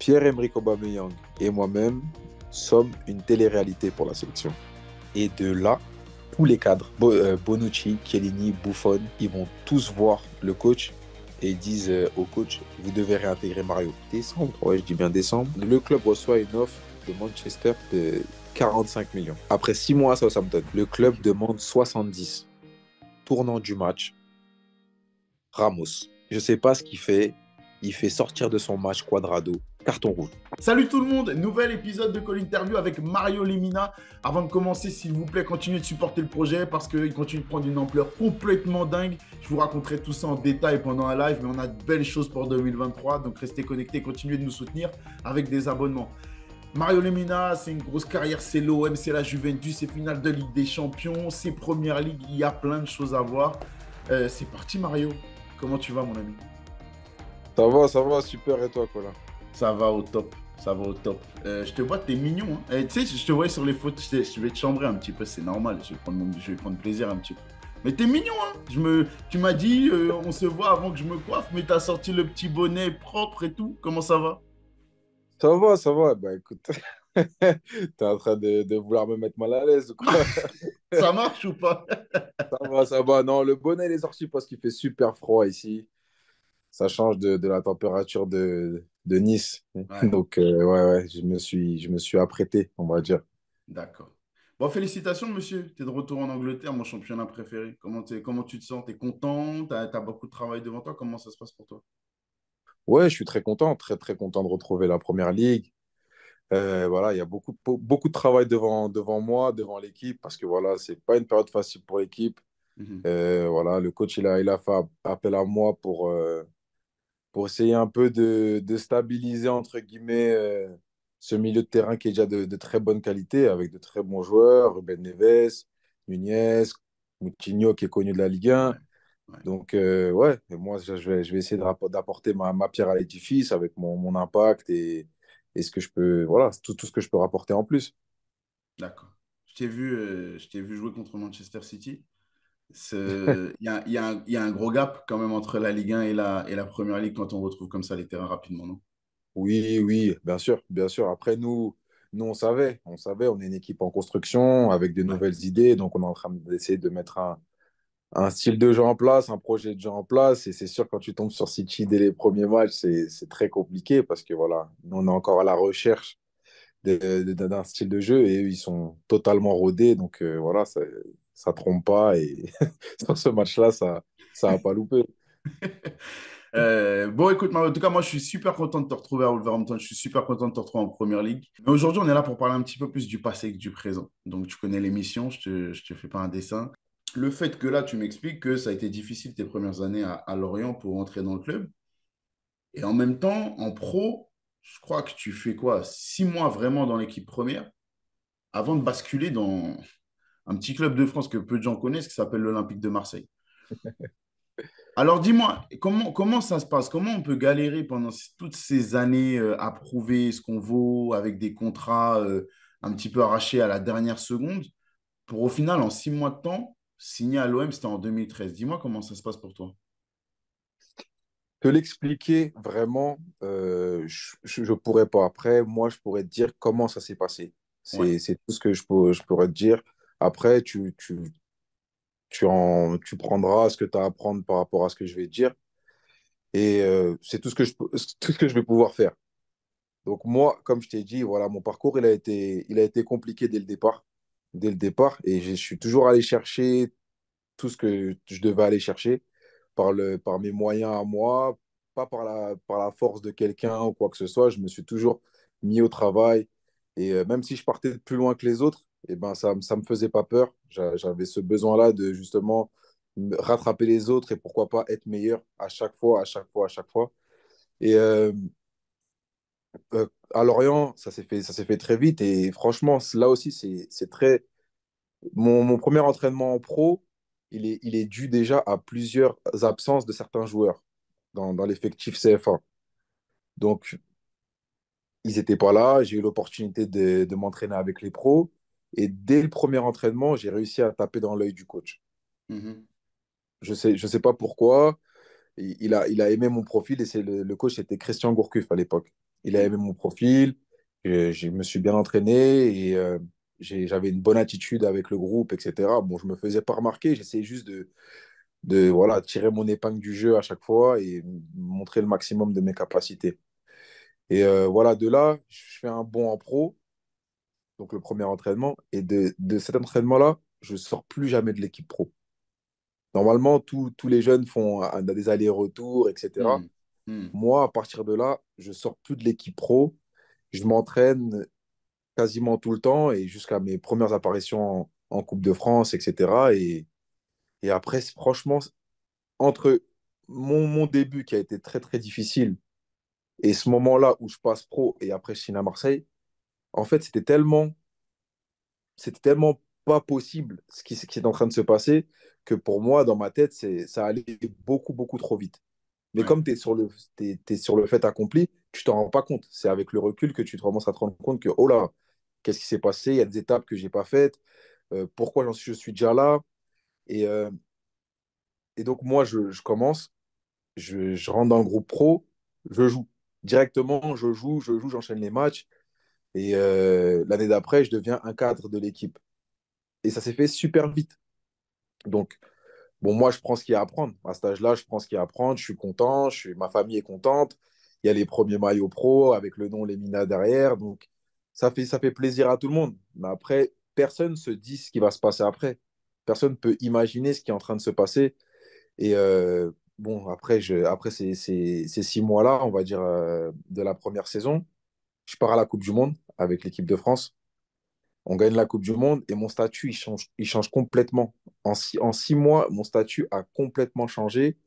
Pierre-Emerick Aubameyang et moi-même sommes une télé-réalité pour la sélection. Et de là, tous les cadres, euh, Bonucci, Chiellini, Buffon, ils vont tous voir le coach et disent euh, au coach, vous devez réintégrer Mario. Décembre, ouais, je dis bien décembre. Le club reçoit une offre de Manchester de 45 millions. Après six mois à Southampton, le club demande 70. Tournant du match, Ramos. Je ne sais pas ce qu'il fait. Il fait sortir de son match Quadrado carton rouge. Salut tout le monde, nouvel épisode de Call Interview avec Mario Lemina. Avant de commencer, s'il vous plaît, continuez de supporter le projet parce qu'il continue de prendre une ampleur complètement dingue. Je vous raconterai tout ça en détail pendant un live, mais on a de belles choses pour 2023, donc restez connectés, continuez de nous soutenir avec des abonnements. Mario Lemina, c'est une grosse carrière, c'est l'OM, c'est la Juventus, c'est finale de Ligue des Champions, c'est Première Ligue, il y a plein de choses à voir. Euh, c'est parti Mario, comment tu vas mon ami Ça va, ça va, super et toi Colin ça va au top. Ça va au top. Euh, je te vois, t'es mignon. Hein. Eh, tu sais, je te vois sur les photos. Je, vais te chambrer un petit peu, c'est normal. Je vais, prendre plaisir un petit peu. Mais t'es mignon, hein. Je me, tu m'as dit, euh, on se voit avant que je me coiffe, mais t'as sorti le petit bonnet propre et tout. Comment ça va Ça va, ça va. Bah écoute, t'es en train de, vouloir me mettre mal à l'aise ou quoi Ça marche ou pas Ça va, ça va. Non, le bonnet, il est parce qu'il fait super froid ici. Ça change de, de la température de, de Nice. Donc, euh, ouais, ouais, je me, suis, je me suis apprêté, on va dire. D'accord. Bon, félicitations, monsieur. Tu es de retour en Angleterre, mon championnat préféré. Comment, comment tu te sens Tu es content Tu as, beaucoup de travail devant toi Comment ça se passe pour toi Ouais, je suis très content, très, très content de retrouver la première ligue. Euh, voilà, il y a beaucoup, beaucoup de travail devant, devant moi, devant l'équipe, parce que voilà, ce n'est pas une période facile pour l'équipe. Mhm. Euh, voilà, le coach il a, il a fait appel à moi pour, pour essayer un peu de, de stabiliser, entre guillemets, euh, ce milieu de terrain qui est déjà de, de, très bonne qualité, avec de très bons joueurs, Ruben Neves, Nunez, Moutinho qui est connu de la Ligue 1. Donc, euh, ouais, et moi, je vais, je vais essayer d'apporter ma, ma, pierre à l'édifice avec mon, mon impact et, et, ce que je peux, voilà, tout, tout, ce que je peux rapporter en plus. D'accord. Je t'ai vu, euh, je t'ai vu jouer contre Manchester City. Il y, a un gros gap quand même entre la Ligue 1 et la, et la Première Ligue quand on retrouve comme ça les terrains rapidement, non Oui, oui, bien sûr, bien sûr. Après, nous, nous, on savait, on savait, on est une équipe en construction avec des nouvelles idées, donc on est en train d'essayer de mettre un, un, style de jeu en place, un projet de jeu en place. Et c'est sûr, quand tu tombes sur City dès les premiers matchs, c'est très compliqué parce que voilà, on est encore à la recherche d'un style de jeu et eux, ils sont totalement rodés. Donc euh, voilà, voilà, ça trompe pas. Et ce match-là, ça n'a pas loupé. Euh, bon, écoute, en tout cas, moi, je suis super content de te retrouver à Wolverhampton. Je suis super content de te retrouver en Première Ligue. Mais aujourd'hui, on est là pour parler un petit peu plus du passé que du présent. Donc, tu connais l'émission, je ne te, fais pas un dessin. Le fait que là, tu m'expliques que ça a été difficile tes premières années à, Lorient pour entrer dans le club. Et en même temps, en pro, je crois que tu fais quoi Six mois vraiment dans l'équipe première avant de basculer dans, un petit club de France que peu de gens connaissent qui s'appelle l'Olympique de Marseille. Alors dis-moi, comment, comment ça se passe Comment on peut galérer pendant toutes ces années euh, à prouver ce qu'on vaut avec des contrats euh, un petit peu arrachés à la dernière seconde pour au final, en six mois de temps, signer à l'OM, c'était en 2013. Dis-moi comment ça se passe pour toi te l'expliquer vraiment, euh, je ne pourrais pas. Après, moi, je pourrais te dire comment ça s'est passé. C'est tout ce que je, je pourrais te dire. Après, tu, tu, tu, en, tu prendras ce que tu as à prendre par rapport à ce que je vais dire. Et euh, c'est tout, ce que je, tout ce que je vais pouvoir faire. Donc moi, comme je t'ai dit, voilà, mon parcours, il a, été, il a été compliqué dès le départ. Dès le départ. Et je suis toujours allé chercher tout ce que je devais aller chercher par, le, par mes moyens à moi, pas par la, par la force de quelqu'un ou quoi que ce soit. Je me suis toujours mis au travail. Et euh, même si je partais plus loin que les autres, et ben ça ne me faisait pas peur. J'avais ce besoin-là de justement rattraper les autres et pourquoi pas être meilleur à chaque fois, à chaque fois, à chaque fois. Et euh, euh, à Lorient, ça s'est fait, ça s'est fait très vite. Et franchement, là aussi, c'est très. Mon, premier entraînement en pro, il est, il est dû déjà à plusieurs absences de certains joueurs dans, l'effectif CFA Donc, ils n'étaient pas là. J'ai eu l'opportunité de, de m'entraîner avec les pros. Et dès le premier entraînement, j'ai réussi à taper dans l'œil du coach. Mm-hmm. Je ne sais, je sais pas pourquoi. Il a, il a aimé mon profil et c'est le, coach c'était Christian Gourcuff à l'époque. Il a aimé mon profil, je, je me suis bien entraîné et euh, j'avais une bonne attitude avec le groupe, etc. Bon, je me faisais pas remarquer, j'essayais juste de, de voilà, tirer mon épingle du jeu à chaque fois et montrer le maximum de mes capacités. Et euh, voilà, de là, je fais un bon en pro donc le premier entraînement. Et de, cet entraînement-là, je ne sors plus jamais de l'équipe pro. Normalement, tous les jeunes font des allers-retours, etc. Hmm. Hmm. Moi, à partir de là, je sors plus de l'équipe pro. Je m'entraîne quasiment tout le temps et jusqu'à mes premières apparitions en, Coupe de France, etc. Et, et après, franchement, entre mon, mon début qui a été très, très difficile et ce moment-là où je passe pro et après je signe à Marseille, en fait, c'était tellement, c'était tellement pas possible ce qui, est en train de se passer que pour moi, dans ma tête, c'est, ça allait beaucoup, beaucoup trop vite. Mais comme tu es sur, le, sur le fait accompli, tu t'en rends pas compte. C'est avec le recul que tu te commences à te rendre compte que, oh là, qu'est-ce qui s'est passé Il y a des étapes que j'ai pas faites. Euh, pourquoi je suis déjà là et, euh, donc, moi, je, commence, je, je rentre dans le groupe pro, je joue directement, je joue, je joue, j'enchaîne les matchs. Et euh, l'année d'après, je deviens un cadre de l'équipe. Et ça s'est fait super vite. Donc, bon, moi, je prends ce qu'il y a à prendre. À cet âge-là, je prends ce qu'il y a à prendre. Je suis content. Je Ma famille est contente. Il y a les premiers maillots pro avec le nom Lemina derrière. Donc, ça fait, ça fait plaisir à tout le monde. Mais après, personne ne se dit ce qui va se passer après. Personne ne peut imaginer ce qui est en train de se passer. Et euh, bon, après, je, après ces, ces, six mois-là, on va dire, euh, de la première saison, je pars à la Coupe du Monde avec l'équipe de France. On gagne la Coupe du Monde et mon statut, il change, il change complètement. En six, mois, mon statut a complètement changé.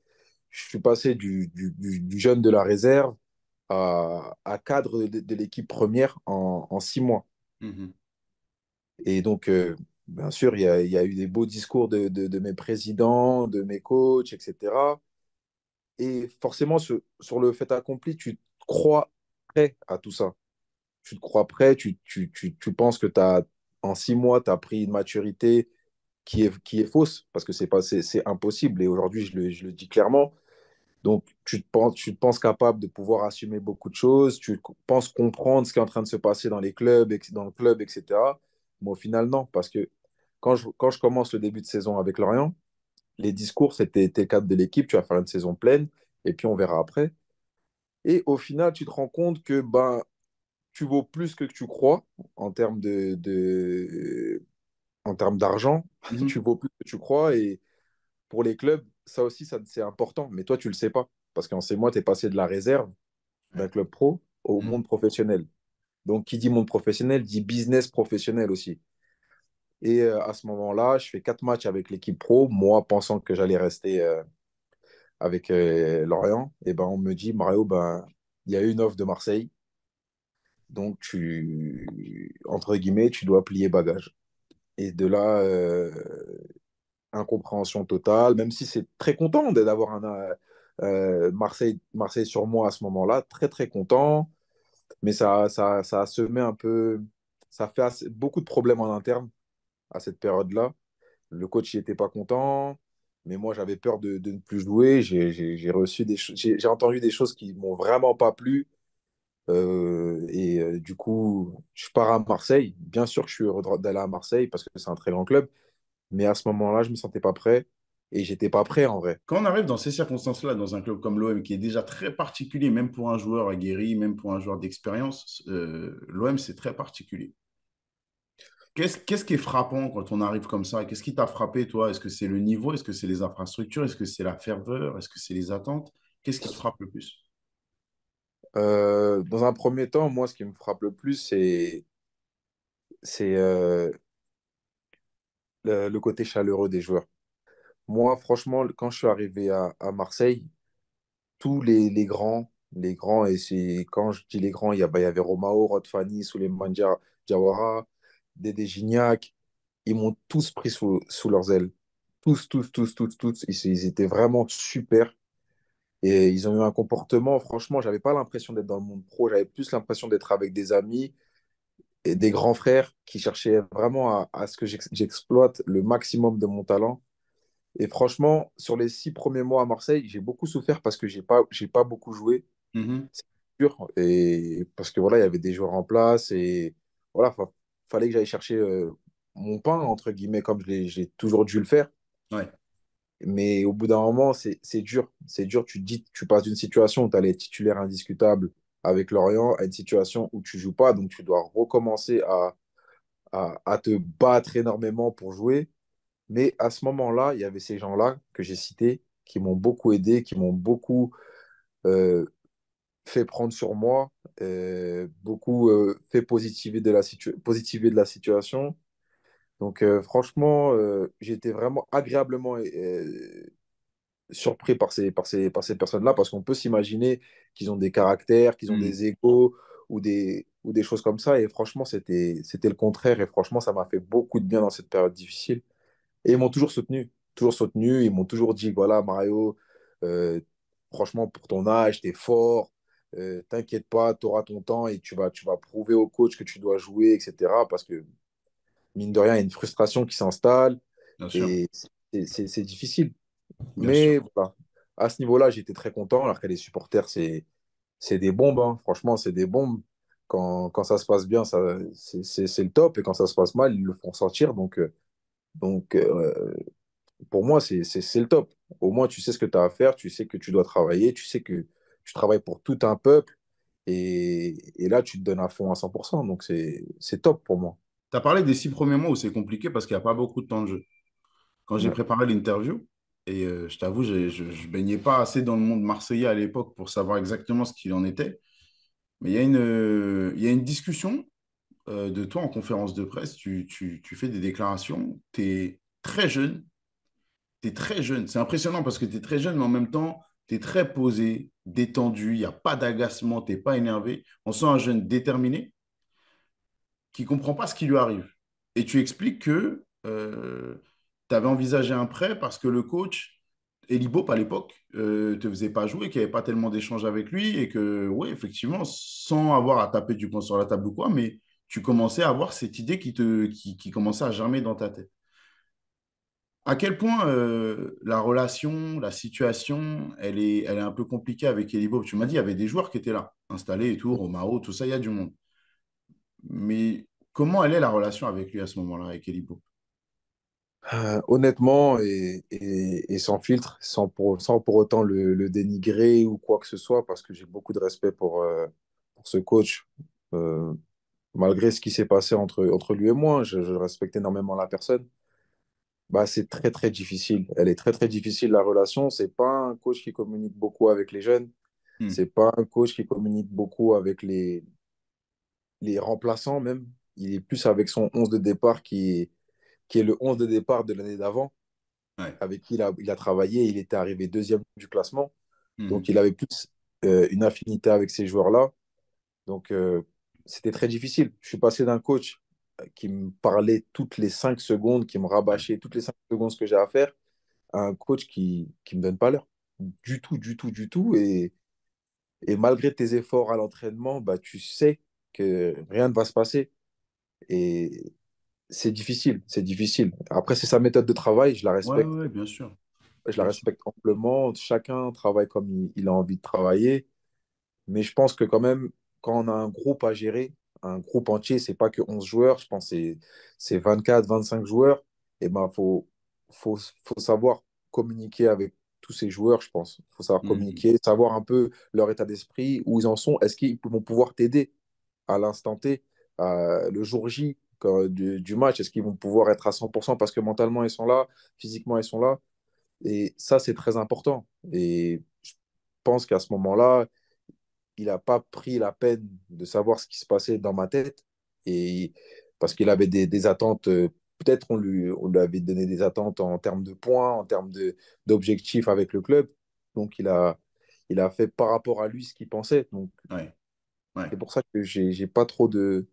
Je suis passé du, jeune de la réserve à, cadre de, l'équipe première en, six mois. Mhm. Et donc, euh, bien sûr, il y, a eu des beaux discours de, mes présidents, de mes coachs, etc. Et forcément, sur le fait accompli, tu crois prêt à tout ça tu te crois prêt, tu, tu, tu, tu penses que as, en six mois, tu as pris une maturité qui est, qui est fausse, parce que c'est c'est impossible. Et aujourd'hui, je le, je le, dis clairement. Donc, tu te, penses, tu te penses capable de pouvoir assumer beaucoup de choses, tu penses comprendre ce qui est en train de se passer dans les clubs, dans le club, etc. Mais au final, non, parce que quand je, quand je commence le début de saison avec Lorient, les discours, c'était t'es cadre de l'équipe, tu vas faire une saison pleine, et puis on verra après. Et au final, tu te rends compte que ben, tu vaux plus que tu crois en termes de, en termes d'argent. Mhm. tu vaux plus que tu crois. Et pour les clubs, ça aussi, c'est important. Mais toi, tu le sais pas. Parce qu'en ces mois, tu es passé de la réserve d'un club pro au mhm. monde professionnel. Donc, qui dit monde professionnel dit business professionnel aussi. Et euh, à ce moment-là, je fais quatre matchs avec l'équipe pro, moi pensant que j'allais rester euh, avec euh, Lorient. Et eh ben, on me dit, Mario, ben, il y a une offre de Marseille. Donc, tu, entre guillemets, tu dois plier bagage. Et de là, euh, incompréhension totale, même si c'est très content d'avoir un euh, euh, Marseille, Marseille sur moi à ce moment-là, très très content, mais ça, ça, ça a semé un peu, ça fait beaucoup de problèmes en interne à cette période-là. Le coach n'était pas content, mais moi j'avais peur de, ne plus jouer. J'ai j'ai entendu des choses qui m'ont vraiment pas plu. Euh, et euh, du coup, je pars à Marseille. Bien sûr que je suis heureux d'aller à Marseille parce que c'est un très grand club. Mais à ce moment-là, je ne me sentais pas prêt. Et j'étais pas prêt en vrai. Quand on arrive dans ces circonstances-là, dans un club comme l'OM, qui est déjà très particulier, même pour un joueur aguerri, même pour un joueur d'expérience, euh, l'OM, c'est très particulier. Qu'est-ce qui est frappant quand on arrive comme ça Qu'est-ce qui t'a frappé, toi Est-ce que c'est le niveau Est-ce que c'est les infrastructures Est-ce que c'est la ferveur Est-ce que c'est les attentes Qu'est-ce qui te frappe le plus euh, dans un premier temps, moi, ce qui me frappe le plus, c'est c'est euh, le, côté chaleureux des joueurs. Moi, franchement, quand je suis arrivé à, Marseille, tous les, grands, les grands, et c'est quand je dis les grands, il y, bah, avait Romao, Rodfani, Souleymane Diawara, Dédé Gignac, ils m'ont tous pris sous, leurs ailes. Tous, tous, tous, tous, tous. Ils, ils étaient vraiment super. Et ils ont eu un comportement, franchement, j'avais pas l'impression d'être dans le monde pro, j'avais plus l'impression d'être avec des amis et des grands frères qui cherchaient vraiment à, ce que j'exploite le maximum de mon talent. Et franchement, sur les six premiers mois à Marseille, j'ai beaucoup souffert parce que j'ai pas, j'ai pas beaucoup joué. Mm-hmm. C'est dur. Et parce que voilà, il y avait des joueurs en place et voilà, fallait que j'aille chercher euh, mon pain, entre guillemets, comme j'ai toujours dû le faire. Mais au bout d'un moment, c'est dur. C'est dur. Tu, dis, tu passes d'une situation où tu as les titulaires indiscutables avec Lorient à une situation où tu joues pas. Donc, tu dois recommencer à, à, te battre énormément pour jouer. Mais à ce moment-là, il y avait ces gens-là que j'ai cités qui m'ont beaucoup aidé, qui m'ont beaucoup euh, fait prendre sur moi, euh, beaucoup euh, fait positiver de, la positiver de la situation. Donc, euh, franchement, euh, j'étais vraiment agréablement euh, surpris par ces, par ces, par ces personnes-là parce qu'on peut s'imaginer qu'ils ont des caractères, qu'ils ont hmm. des égos ou des, ou des choses comme ça. Et franchement, c'était le contraire. Et franchement, ça m'a fait beaucoup de bien dans cette période difficile. Et ils m'ont toujours soutenu. Toujours soutenu. Ils m'ont toujours dit voilà, Mario, franchement, pour ton âge, t'es fort. T'inquiète pas, tu auras ton temps et tu vas, tu vas prouver au coach que tu dois jouer, etc. Parce que mine de rien, il y a une frustration qui s'installe. Et c'est difficile. Mais voilà, à ce niveau-là, j'étais très content, alors que les supporters, c'est des bombes. Hein. Franchement, c'est des bombes. Quand, ça se passe bien, c'est le top. Et quand ça se passe mal, ils le font sortir. Donc, euh, donc euh, pour moi, c'est le top. Au moins, tu sais ce que tu as à faire, tu sais que tu dois travailler, tu sais que tu travailles pour tout un peuple. Et, et là, tu te donnes à fond à 100%. Donc, c'est top pour moi. Tu as parlé des six premiers mois où c'est compliqué parce qu'il n'y a pas beaucoup de temps de jeu. Quand j'ai préparé l'interview, et euh, je t'avoue, je ne baignais pas assez dans le monde marseillais à l'époque pour savoir exactement ce qu'il en était. Mais il y, a une, euh, y une discussion euh, de toi en conférence de presse. Tu, tu fais des déclarations. Tu es très jeune. Tu es très jeune. C'est impressionnant parce que tu es très jeune, mais en même temps, tu es très posé, détendu. Il n'y a pas d'agacement. Tu n'es pas énervé. On sent un jeune déterminé qui ne comprend pas ce qui lui arrive. Et tu expliques que euh, tu avais envisagé un prêt parce que le coach, Elibop à l'époque, ne euh, te faisait pas jouer, qu'il n'y avait pas tellement d'échanges avec lui et que, oui, effectivement, sans avoir à taper du poing sur la table ou quoi, mais tu commençais à avoir cette idée qui, te, qui, qui commençait à germer dans ta tête. À quel point euh, la relation, la situation, elle est, elle est un peu compliquée avec Elibo. Tu m'as dit, il y avait des joueurs qui étaient là, installés et tout, Romao, tout ça, il y a du monde. Mais comment elle est la relation avec lui à ce moment-là, avec Elipo euh, Honnêtement, et, sans filtre, sans pour, sans pour autant le, dénigrer ou quoi que ce soit, parce que j'ai beaucoup de respect pour, euh, pour ce coach. Euh, malgré ce qui s'est passé entre, entre lui et moi, je, respecte énormément la personne. Bah, c'est très très difficile. Elle est très très difficile la relation. C'est pas un coach qui communique beaucoup avec les jeunes. Ce hmm. C'est pas un coach qui communique beaucoup avec les, les remplaçants même, il est plus avec son 11 de départ qui est, qui est le 11 de départ de l'année d'avant, avec qui il a, il a, travaillé, il était arrivé deuxième du classement. Hmm. Donc il avait plus euh, une affinité avec ces joueurs-là. Donc euh, c'était très difficile. Je suis passé d'un coach euh, qui me parlait toutes les cinq secondes, qui me rabâchait toutes les cinq secondes ce que j'ai à faire, à un coach qui ne me donne pas l'heure. Du tout, du tout, du tout. Et, et malgré tes efforts à l'entraînement, bah, tu sais que rien ne va se passer. Et c'est difficile, c'est difficile. Après, c'est sa méthode de travail, je la respecte. bien sûr. Je la respecte amplement. Chacun travaille comme il, a envie de travailler. Mais je pense que quand même, quand on a un groupe à gérer, un groupe entier, c'est pas que 11 joueurs, je pense que c'est 24, 25 joueurs. Et eh ben, faut, faut, faut savoir communiquer avec tous ces joueurs, je pense. Il faut savoir mmh communiquer, savoir un peu leur état d'esprit, où ils en sont, est-ce qu'ils vont pouvoir t'aider à l'instant T, euh, le jour J du, match Est-ce qu'ils vont pouvoir être à 100% parce que mentalement ils sont là, physiquement ils sont là Et ça, c'est très important. Et je pense qu'à ce moment-là, il n'a pas pris la peine de savoir ce qui se passait dans ma tête. Et parce qu'il avait des, attentes, euh, peut-être on lui, on lui avait donné des attentes en termes de points, en termes d'objectifs avec le club. Donc il a, il a fait par rapport à lui ce qu'il pensait. Donc c'est pour ça que j'ai pas trop de.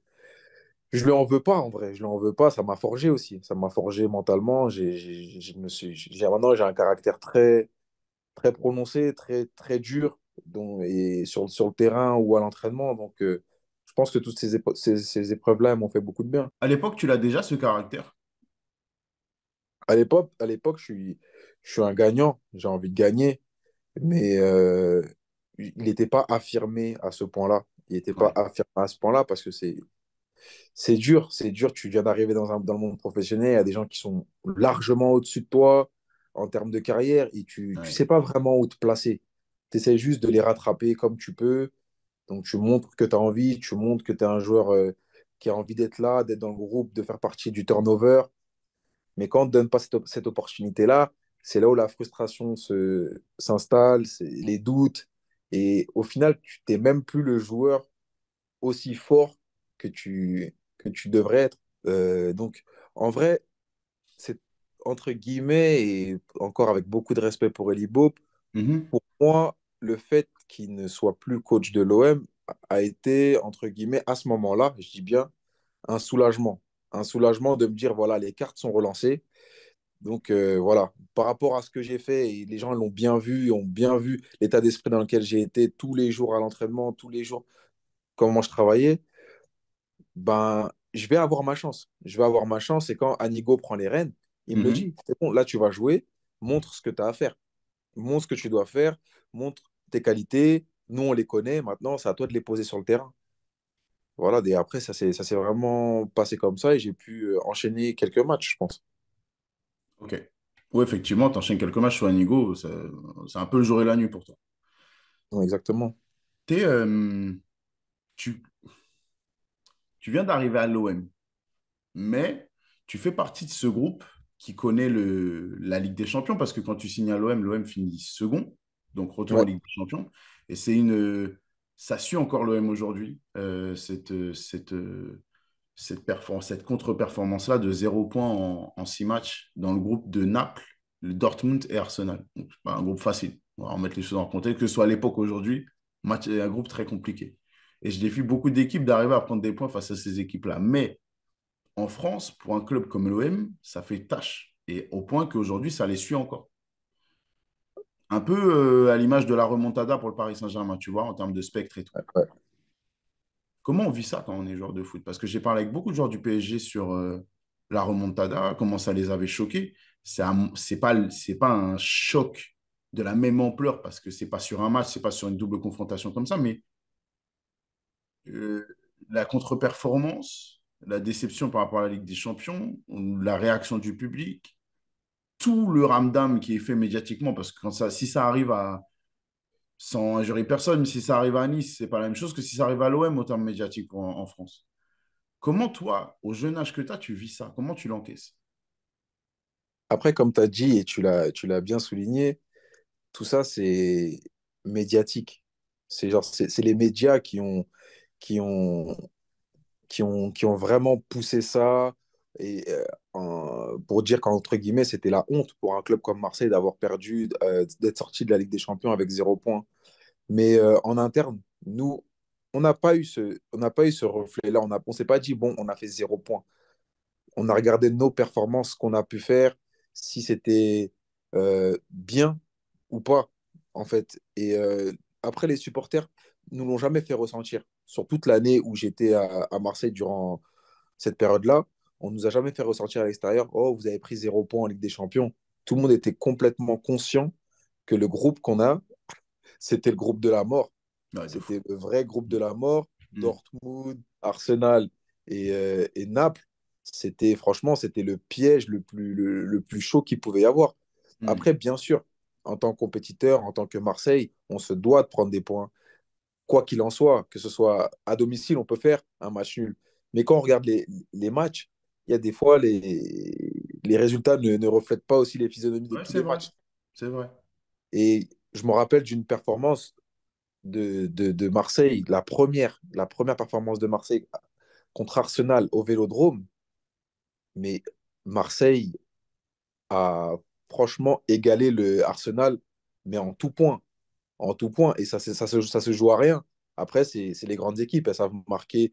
Je lui en veux pas en vrai, je lui en veux pas. Ça m'a forgé aussi, ça m'a forgé mentalement. J'ai, maintenant j'ai un caractère très, très prononcé, très, très dur, donc et sur le terrain ou à l'entraînement. Donc, euh, je pense que toutes ces, ces, épreuves-là m'ont fait beaucoup de bien. À l'époque, tu l'as déjà ce caractère À l'époque, à l'époque, je suis, je suis un gagnant. J'ai envie de gagner, mais euh, il n'était pas affirmé à ce point-là. Il n'était pas affirmé à ce point-là parce que c'est c'est dur, c'est dur. Tu viens d'arriver dans, dans le monde professionnel, il y a des gens qui sont largement au-dessus de toi en termes de carrière et tu ne sais pas vraiment où te placer. Tu essaies juste de les rattraper comme tu peux. Donc tu montres que tu as envie, tu montres que tu es un joueur euh, qui a envie d'être là, d'être dans le groupe, de faire partie du turnover. Mais quand on ne donne pas cette, opportunité-là, c'est là où la frustration s'installe, les doutes, et au final, tu n'es même plus le joueur aussi fort que tu, que tu devrais être. Euh, donc, en vrai, c'est entre guillemets, et encore avec beaucoup de respect pour Eli Bob, mm-hmm. pour moi, le fait qu'il ne soit plus coach de l'OM a été, entre guillemets, à ce moment-là, je dis bien, un soulagement. Un soulagement de me dire, voilà, les cartes sont relancées, donc euh, voilà, par rapport à ce que j'ai fait, et les gens l'ont bien vu, ont bien vu l'état d'esprit dans lequel j'ai été tous les jours à l'entraînement, tous les jours, comment je travaillais. Ben, je vais avoir ma chance. Je vais avoir ma chance. Et quand Anigo prend les rênes, il me le mhm. dit c'est bon, là tu vas jouer, montre ce que tu as à faire, montre ce que tu dois faire, montre tes qualités. Nous, on les connaît. Maintenant, c'est à toi de les poser sur le terrain. Voilà, et après, ça s'est vraiment passé comme ça et j'ai pu euh, enchaîner quelques matchs, je pense. Ok. Oui, effectivement, tu enchaînes quelques matchs sur Anigo, c'est un peu le jour et la nuit pour toi. exactement. Euh, tu, tu viens d'arriver à l'OM, mais tu fais partie de ce groupe qui connaît le, la Ligue des Champions, parce que quand tu signes à l'OM, l'OM finit second, donc retour à la Ligue des Champions. Et c'est une. Ça suit encore l'OM aujourd'hui, euh, cette, cette, euh, cette, cette contre-performance-là de zéro points en, six matchs dans le groupe de Naples, Dortmund et Arsenal. pas bah, un groupe facile. On va remettre les choses en compte, que ce soit à l'époque aujourd'hui, euh, un groupe très compliqué. Et je défie beaucoup d'équipes d'arriver à prendre des points face à ces équipes-là. Mais en France, pour un club comme l'OM, ça fait tâche. Et au point qu'aujourd'hui, ça les suit encore. Un peu euh, à l'image de la remontada pour le Paris Saint-Germain, tu vois, en termes de spectre et tout. Comment on vit ça quand on est joueur de foot Parce que j'ai parlé avec beaucoup de joueurs du PSG sur euh, la remontada, comment ça les avait choqués. Ce n'est pas, un choc de la même ampleur parce que ce n'est pas sur un match, ce n'est pas sur une double confrontation comme ça, mais euh, la contre-performance, la déception par rapport à la Ligue des Champions, la réaction du public, tout le ramdam qui est fait médiatiquement, parce que si ça arrive à, sans injurer personne, mais si ça arrive à Nice, c'est pas la même chose que si ça arrive à l'OM au terme médiatique en, France. Comment toi, au jeune âge que tu as, tu vis ça Comment tu l'encaisses Après, comme tu as dit et tu l'as bien souligné, tout ça, c'est médiatique. C'est genre, c'est les médias qui ont, qui ont, qui ont, qui ont vraiment poussé ça, et euh, pour dire qu'entre guillemets, c'était la honte pour un club comme Marseille d'avoir perdu, euh, d'être sorti de la Ligue des Champions avec zéro point. Mais euh, en interne, nous, on n'a pas eu ce, ce reflet-là. On ne s'est pas dit, bon, on a fait zéro point. On a regardé nos performances, qu'on a pu faire, si c'était bien ou pas, en fait. Et après, les supporters nous l'ont jamais fait ressentir. Sur toute l'année où j'étais à Marseille durant cette période-là, on ne nous a jamais fait ressortir à l'extérieur, oh, vous avez pris zéro point en Ligue des Champions. Tout le monde était complètement conscient que le groupe qu'on a, c'était le groupe de la mort. c'était le vrai groupe de la mort. Mm. Dortmund, Arsenal et, euh, et Naples, c'était franchement, c'était le piège le plus, le, plus chaud qu'il pouvait y avoir. Mm. Après, bien sûr, en tant que compétiteur, en tant que Marseille, on se doit de prendre des points. Quoi qu'il en soit, que ce soit à domicile, on peut faire un match nul. Mais quand on regarde les, les matchs, il y a des fois, les, les résultats ne, reflètent pas aussi les physionomies C'est vrai. Et je me rappelle d'une performance de, de, de, Marseille, la première, la première performance de Marseille contre Arsenal au Vélodrome. Mais Marseille a franchement égalé le Arsenal, mais en tout point. En tout point. Et ça, ça, ça, se, joue à rien. Après, c'est les grandes équipes. Elles savent marquer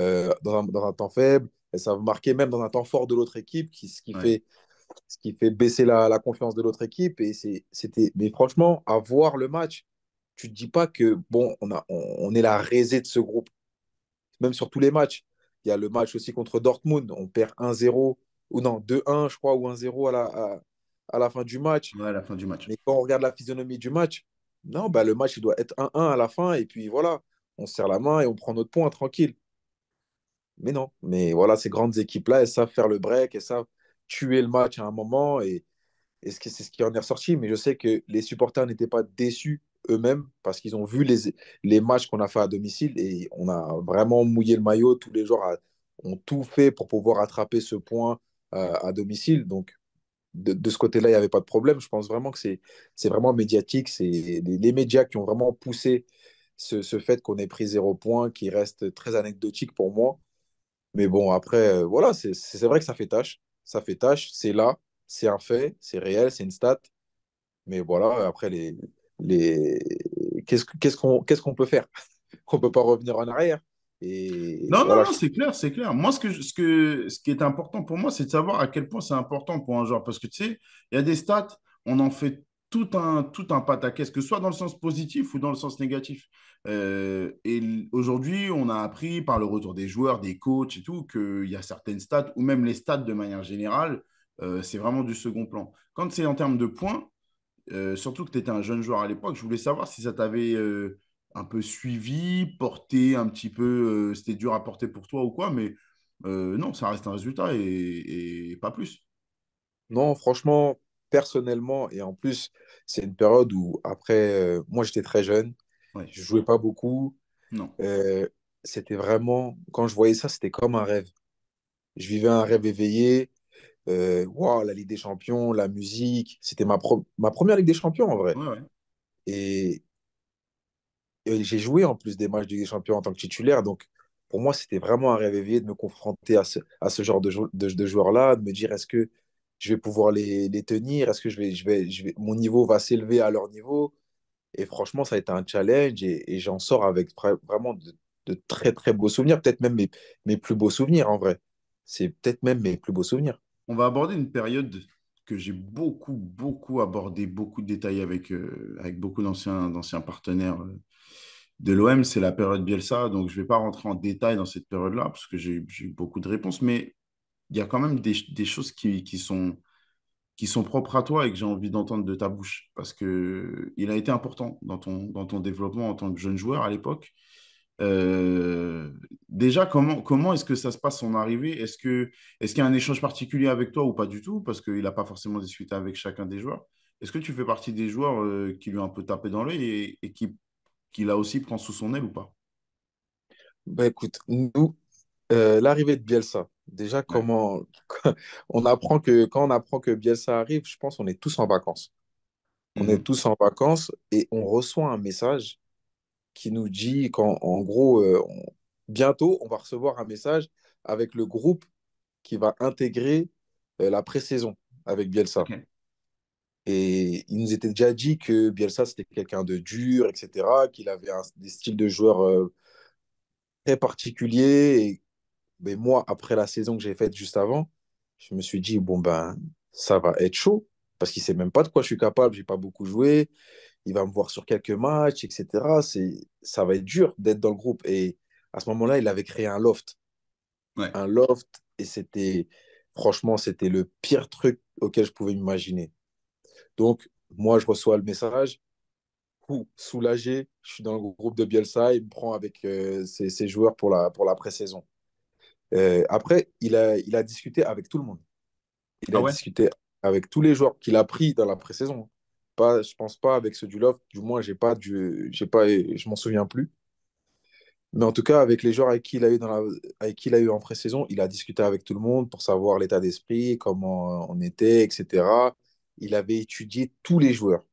euh, dans, un, dans, un, temps faible ça ça marquer même dans un temps fort de l'autre équipe, qui, ce, qui fait, ce qui fait baisser la, confiance de l'autre équipe. Et c'était, mais franchement, à voir le match, tu te dis pas que bon, on, a, on, est la résée de ce groupe. Même sur tous les matchs. Il y a le match aussi contre Dortmund. On perd 1-0 ou non 2-1, je crois, ou 1-0 à la, à, la fin du match. à la fin du match. Mais quand on regarde la physionomie du match, non, bah, le match, il doit être 1-1 à la fin. Et puis voilà, on serre la main et on prend notre point tranquille. Mais non, mais voilà, ces grandes équipes-là, elles savent faire le break, elles savent tuer le match à un moment, et, c'est ce qui en est ressorti. Mais je sais que les supporters n'étaient pas déçus eux-mêmes parce qu'ils ont vu les, matchs qu'on a fait à domicile et on a vraiment mouillé le maillot. Tous les joueurs euh, ont tout fait pour pouvoir attraper ce point euh, à domicile. Donc, de, ce côté-là, il n'y avait pas de problème. Je pense vraiment que c'est vraiment médiatique. C'est les, médias qui ont vraiment poussé ce, ce fait qu'on ait pris zéro point, qui reste très anecdotique pour moi. Mais bon, après, euh, voilà, c'est vrai que ça fait tâche. Ça fait tâche, c'est là, c'est un fait, c'est réel, c'est une stat. Mais voilà, après, les, les... qu'est-ce qu'on ce qu'on peut faire Qu'on ne peut pas revenir en arrière. Et non, non, non, c'est clair, c'est clair. Moi, ce, que, ce, que, ce qui est important pour moi, c'est de savoir à quel point c'est important pour un joueur. Parce que tu sais, il y a des stats, on en fait tout un, tout un pataquès, que ce soit dans le sens positif ou dans le sens négatif. Euh, et aujourd'hui, on a appris par le retour des joueurs, des coachs et tout, qu'il y a certaines stats, ou même les stats de manière générale, euh, c'est vraiment du second plan. Quand c'est en termes de points, euh, surtout que tu étais un jeune joueur à l'époque, je voulais savoir si ça t'avait un peu suivi, porté un petit peu, c'était dur à porter pour toi ou quoi, mais non, ça reste un résultat et pas plus. Non, franchement, personnellement, et en plus, c'est une période où, après, euh, moi j'étais très jeune, je jouais pas beaucoup. Euh, c'était vraiment, quand je voyais ça, c'était comme un rêve. Je vivais un rêve éveillé. Euh, waouh, la Ligue des Champions, la musique, c'était ma, ma première Ligue des Champions en vrai. Et, j'ai joué en plus des matchs de Ligue des Champions en tant que titulaire, donc pour moi, c'était vraiment un rêve éveillé de me confronter à ce, genre de, de joueur-là, de me dire est-ce que je vais pouvoir les, les tenir Est-ce que je vais, je vais, je vais, mon niveau va s'élever à leur niveau Et franchement, ça a été un challenge et, j'en sors avec vraiment de, très, très beaux souvenirs, peut-être même mes, mes plus beaux souvenirs en vrai. C'est peut-être même mes plus beaux souvenirs. On va aborder une période que j'ai beaucoup, beaucoup abordé, beaucoup de détails avec, euh, avec beaucoup d'anciens, partenaires euh, de l'OM, c'est la période Bielsa. Donc, je ne vais pas rentrer en détail dans cette période-là, parce que j'ai, eu beaucoup de réponses. Mais il y a quand même des, choses qui, sont, qui sont propres à toi et que j'ai envie d'entendre de ta bouche. Parce qu'il a été important dans ton, dans ton développement en tant que jeune joueur à l'époque. Euh, déjà, comment, comment est-ce que ça se passe son arrivée Est-ce qu'il est qu'il y a un échange particulier avec toi ou pas du tout Parce qu'il n'a pas forcément discuté avec chacun des joueurs. Est-ce que tu fais partie des joueurs euh, qui lui ont un peu tapé dans l'œil et, et qui, qui, aussi pris sous son aile ou pas bah écoute, nous, euh, l'arrivée de Bielsa. Déjà, comment on apprend que quand on apprend que Bielsa arrive, je pense qu'on est tous en vacances. On est mhm. tous en vacances et on reçoit un message qui nous dit qu'en gros, euh, bientôt, on va recevoir un message avec le groupe qui va intégrer euh, la pré-saison avec Bielsa. Et il nous était déjà dit que Bielsa, c'était quelqu'un de dur, etc., qu'il avait des styles de joueurs très particuliers mais moi, après la saison que j'ai faite juste avant, je me suis dit, bon, ben, ça va être chaud, parce qu'il ne sait même pas de quoi je suis capable, Je n'ai pas beaucoup joué, il va me voir sur quelques matchs, etc. Ça va être dur d'être dans le groupe. Et à ce moment-là, il avait créé un loft. Un loft, et c'était, franchement, c'était le pire truc auquel je pouvais m'imaginer. Donc, moi, je reçois le message, soulagé, je suis dans le groupe de Bielsa, il me prend avec euh, ses, joueurs pour la, pour la pré-saison. Euh, après, il a, il a discuté avec tout le monde. Il a ah discuté avec tous les joueurs qu'il a pris dans la pré-saison. Pas, je pense pas avec ceux du Love, du moins j'ai pas j'ai pas, je m'en souviens plus. Mais en tout cas, avec les joueurs avec qui il a eu, dans la, avec qui il a eu en pré-saison, il a discuté avec tout le monde pour savoir l'état d'esprit, comment on était, etc. Il avait étudié tous les joueurs.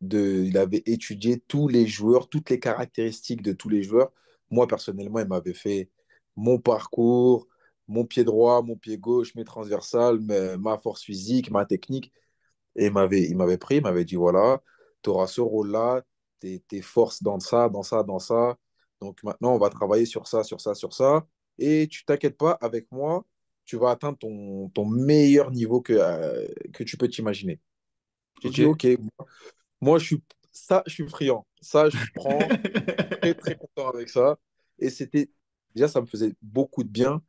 De, il avait étudié tous les joueurs, toutes les caractéristiques de tous les joueurs. Moi, personnellement, il m'avait fait mon parcours, mon pied droit, mon pied gauche, mes transversales, ma force physique, ma technique. Et il m'avait pris, il m'avait dit voilà, tu auras ce rôle-là, tes, forces dans ça, dans ça, dans ça. Donc maintenant, on va travailler sur ça, sur ça, sur ça. Et tu t'inquiètes pas, avec moi, tu vas atteindre ton, meilleur niveau que, euh, que tu peux t'imaginer. J'ai dit ok, moi, je suis, ça, je suis friand. Ça, je prends. très, très content avec ça. Et c'était déjà, ça me faisait beaucoup de bien.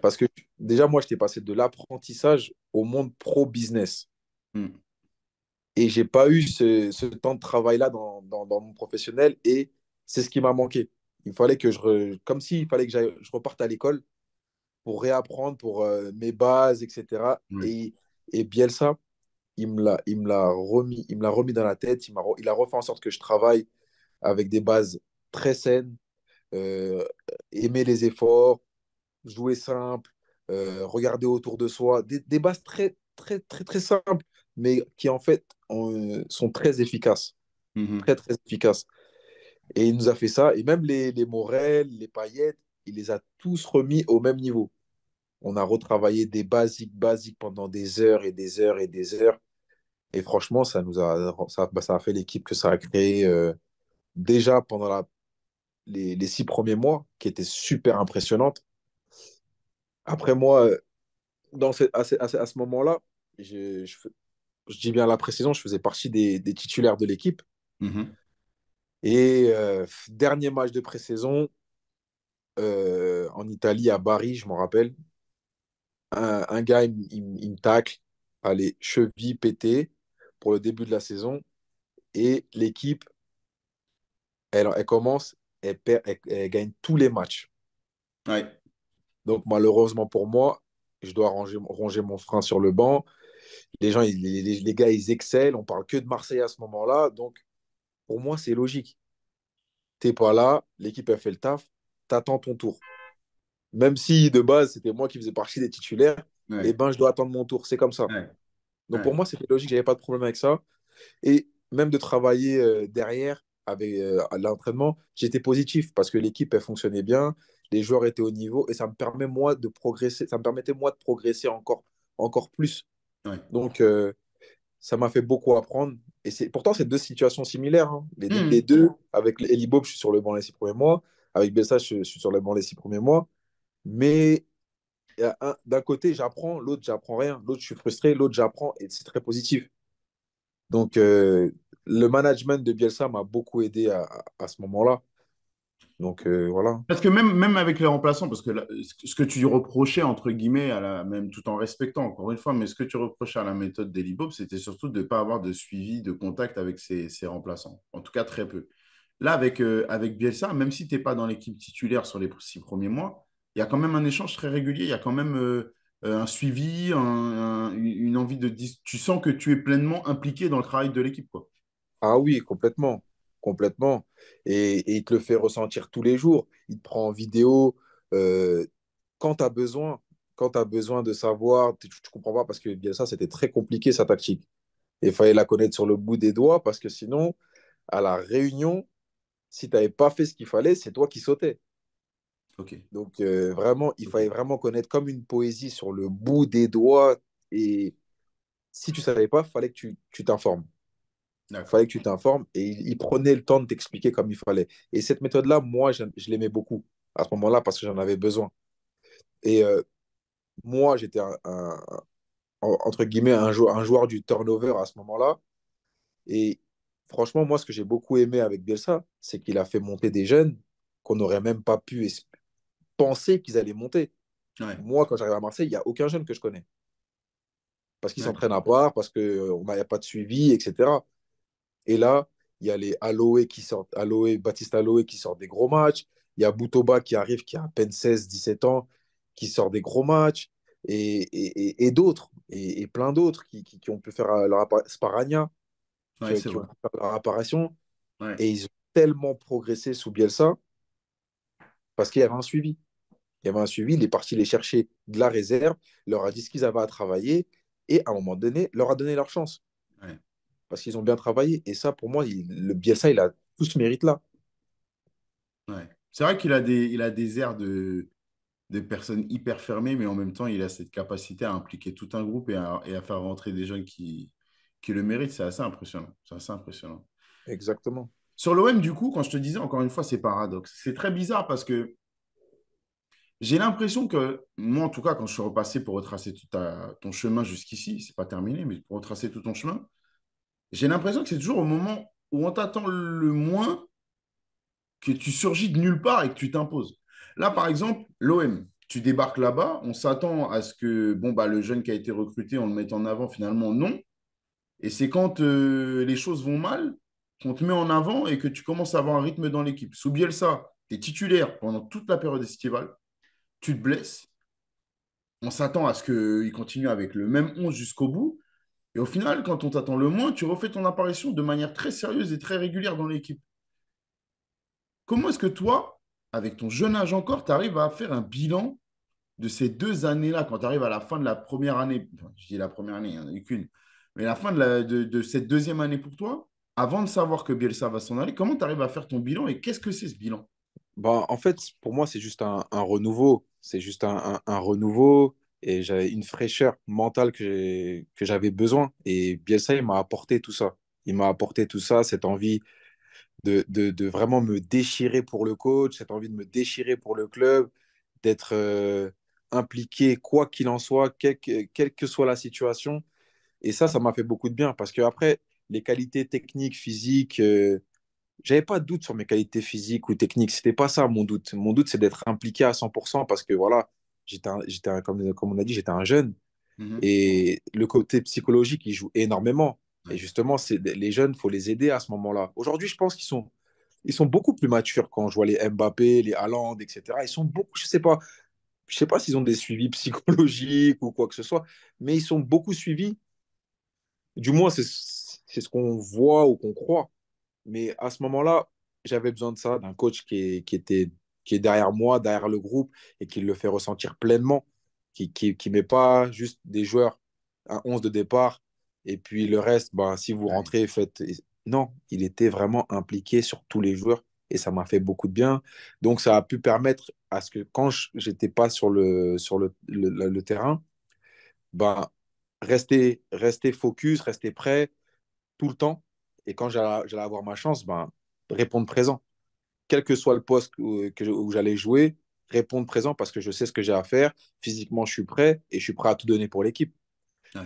Parce que déjà, moi, j'étais passé de l'apprentissage au monde pro-business. Hmm. Et j'ai pas eu ce, temps de travail-là dans, mon professionnel. Et c'est ce qui m'a manqué. Il fallait que je. Comme s'il fallait que je reparte à l'école pour réapprendre pour euh, mes bases, etc. Et, Bielsa, il me l'a, il me l'a remis, il l'a remis dans la tête. Il, m'a il a refait en sorte que je travaille avec des bases très saines, euh, aimer les efforts, jouer simple, euh, regarder autour de soi, des, bases très, très, très, très simples, mais qui en fait euh, sont très efficaces. Mm-hmm. Très, très efficaces. Et il nous a fait ça. Et même les, les les paillettes, il les a tous remis au même niveau. On a retravaillé des basiques, basiques pendant des heures et des heures et des heures. Et franchement, ça nous a, ça, bah, ça a fait l'équipe que ça a créé déjà pendant la les, six premiers mois qui étaient super impressionnantes. Après moi, euh, dans ce, à, ce, moment-là, je, je, dis bien la précision, je faisais partie des, titulaires de l'équipe. Mhm. Et euh, dernier match de pré-saison euh, en Italie, à Bari, je m'en rappelle. Un, gars, il, me tacle, allez, chevilles pétées pour le début de la saison. Et l'équipe, elle, elle, commence elle, gagne tous les matchs. Donc, malheureusement pour moi, je dois ranger, mon frein sur le banc. Les, gens, les, gars, ils excellent. On parle que de Marseille à ce moment-là. Donc, pour moi, c'est logique. Tu T'es pas là, l'équipe a fait le taf, t'attends ton tour. Même si de base, c'était moi qui faisais partie des titulaires, et eh ben, je dois attendre mon tour. C'est comme ça. Donc, pour moi, c'était logique. J'avais pas de problème avec ça. Et même de travailler euh, derrière, avec, euh, l'entraînement, j'étais positif parce que l'équipe, elle fonctionnait bien, les joueurs étaient au niveau et ça me, permet, moi, de progresser, ça me permettait, moi, de progresser encore, encore plus. Donc, euh, ça m'a fait beaucoup apprendre. Et c'est pourtant, c'est deux situations similaires. Hein. Hmm. Les, deux, avec Eli Bob, je suis sur le banc les six premiers mois. Avec Bessa, je, suis sur le banc les six premiers mois. Mais d'un côté, j'apprends, l'autre, j'apprends rien. L'autre, je suis frustré, l'autre, j'apprends et c'est très positif. Donc, euh, le management de Bielsa m'a beaucoup aidé à, ce moment-là. Donc euh, voilà. Parce que même, même avec les remplaçants, parce que ce que tu reprochais, entre guillemets, à la, même tout en respectant encore une fois, mais ce que tu reprochais à la méthode Bob, c'était surtout de ne pas avoir de suivi, de contact avec ses, remplaçants. En tout cas, très peu. Là, avec, euh, avec Bielsa, même si tu n'es pas dans l'équipe titulaire sur les six premiers mois, il y a quand même un échange très régulier. Il y a quand même. Euh, un suivi, une envie de... Tu sens que tu es pleinement impliqué dans le travail de l'équipe, quoi. Ah oui, complètement, complètement. Et, il te le fait ressentir tous les jours. Il te prend en vidéo euh, quand tu as besoin, quand tu as besoin de savoir, tu ne comprends pas parce que bien ça, c'était très compliqué sa tactique. il fallait la connaître sur le bout des doigts parce que sinon, à la réunion, si tu n'avais pas fait ce qu'il fallait, c'est toi qui sautais. Donc, euh, vraiment, il fallait vraiment connaître comme une poésie sur le bout des doigts. Et si tu ne savais pas, il fallait que tu t'informes. Il fallait que tu t'informes. Et il, prenait le temps de t'expliquer comme il fallait. Et cette méthode-là, moi, je, l'aimais beaucoup à ce moment-là parce que j'en avais besoin. Et euh, moi, j'étais un, entre guillemets un, un joueur du turnover à ce moment-là. Et franchement, moi, ce que j'ai beaucoup aimé avec Bielsa, c'est qu'il a fait monter des jeunes qu'on n'aurait même pas pu pensaient qu'ils allaient monter. Moi, quand j'arrive à Marseille, il n'y a aucun jeune que je connais. Parce qu'ils s'entraînent à part, parce euh, n'y a pas de suivi, etc. Et là, il y a les Aloé qui sortent, Aloé, Baptiste Aloé qui sort des gros matchs. Il y a Boutoba qui arrive, qui a à peine 16, 17 ans, qui sort des gros matchs. Et, d'autres, et, plein d'autres qui, ont pu faire leur apparition. Sparagna, qui ont pu faire leur apparition. Et ils ont tellement progressé sous Bielsa parce qu'il y avait un suivi il y avait un suivi, il est parti les chercher de la réserve, leur a dit ce qu'ils avaient à travailler et à un moment donné, leur a donné leur chance. Parce qu'ils ont bien travaillé. Et ça, pour moi, le BSA, il a tout ce mérite-là. C'est vrai qu'il a des, a des airs de, de personnes hyper fermées, mais en même temps, il a cette capacité à impliquer tout un groupe et à, faire rentrer des jeunes qui, qui le méritent. C'est assez impressionnant. C'est assez impressionnant. Exactement. Sur l'OM, du coup, quand je te disais, encore une fois, c'est paradoxe. C'est très bizarre parce que j'ai l'impression que, moi en tout cas, quand je suis repassé pour retracer tout ton chemin jusqu'ici, c'est pas terminé, mais pour retracer tout ton chemin, j'ai l'impression que c'est toujours au moment où on t'attend le moins que tu surgis de nulle part et que tu t'imposes. Là, par exemple, l'OM, tu débarques là-bas, on s'attend à ce que bon, bah, le jeune qui a été recruté, on le mette en avant, finalement, non. Et c'est quand euh, les choses vont mal qu'on te met en avant et que tu commences à avoir un rythme dans l'équipe. Sous Bielsa, tu es titulaire pendant toute la période estivale tu te blesses. On s'attend à ce qu'il continue avec le même 11 jusqu'au bout. Et au final, quand on t'attend le moins, tu refais ton apparition de manière très sérieuse et très régulière dans l'équipe. Comment est-ce que toi, avec ton jeune âge encore, tu arrives à faire un bilan de ces deux années-là, quand tu arrives à la fin de la première année, je dis la première année, il n'y en a qu'une, mais la fin de, cette deuxième année pour toi, avant de savoir que Bielsa va s'en aller, comment tu arrives à faire ton bilan et qu'est-ce que c'est ce bilan bah, En fait, pour moi, c'est juste un renouveau c'est juste un, renouveau et j'avais une fraîcheur mentale que, j'avais besoin. Et Bielsa, il m'a apporté tout ça. Il m'a apporté tout ça, cette envie de, vraiment me déchirer pour le coach, cette envie de me déchirer pour le club, d'être euh, impliqué quoi qu'il en soit, quelle que, soit la situation. Et ça, ça m'a fait beaucoup de bien parce que après, les qualités techniques, physiques, euh, j'avais pas de doute sur mes qualités physiques ou techniques. C'était pas ça mon doute. Mon doute, c'est d'être impliqué à 100% parce que voilà, j'étais, j'étais comme, comme on a dit, j'étais un jeune. Mhm. Et le côté psychologique, il joue énormément. Et justement, c'est les jeunes, faut les aider à ce moment-là. Aujourd'hui, je pense qu'ils sont, ils sont beaucoup plus matures quand je vois les Mbappé, les Haaland, etc. Ils sont beaucoup, je sais pas, je sais pas s'ils ont des suivis psychologiques ou quoi que ce soit, mais ils sont beaucoup suivis. Du moins, c'est ce qu'on voit ou qu'on croit. Mais à ce moment-là, j'avais besoin de ça, d'un coach qui est, qui, était, qui est derrière moi, derrière le groupe, et qui le fait ressentir pleinement, qui ne qui, qui, met pas juste des joueurs à 11 de départ, et puis le reste, bah, si vous rentrez, faites... Non, il était vraiment impliqué sur tous les joueurs, et ça m'a fait beaucoup de bien. Donc ça a pu permettre à ce que quand j'étais pas sur le, sur le, terrain, bah, rester, rester focus, rester prêt tout le temps et quand j'allais avoir ma chance, ben, répondre présent. Quel que soit le poste où, j'allais jouer, répondre présent parce que je sais ce que j'ai à faire. Physiquement, je suis prêt et je suis prêt à tout donner pour l'équipe.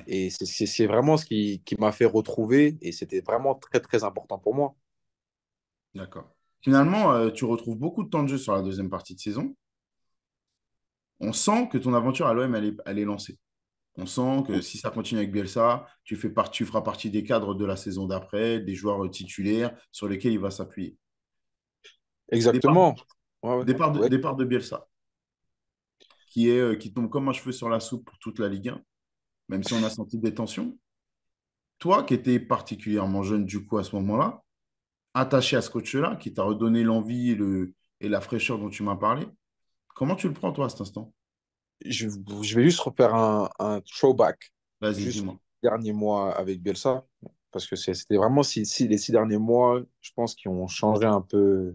Et c'est vraiment ce qui, m'a fait retrouver et c'était vraiment très, très important pour moi. D'accord. Finalement, euh, tu retrouves beaucoup de temps de jeu sur la deuxième partie de saison. On sent que ton aventure à l'OM, elle est lancée. On sent que si ça continue avec Bielsa, tu, fais tu feras partie des cadres de la saison d'après, des joueurs euh, titulaires sur lesquels il va s'appuyer. Exactement. Départ, de, Bielsa, qui, est, euh, qui tombe comme un cheveu sur la soupe pour toute la Ligue 1, même si on a senti des tensions. Toi, qui étais particulièrement jeune du coup à ce moment-là, attaché à ce coach-là, qui t'a redonné l'envie et la fraîcheur dont tu m'as parlé, comment tu le prends toi à cet instant je, vais juste refaire un, un throwback. vas Dernier mois avec Bielsa, parce que c'était vraiment les six derniers mois, je pense, qui ont changé un peu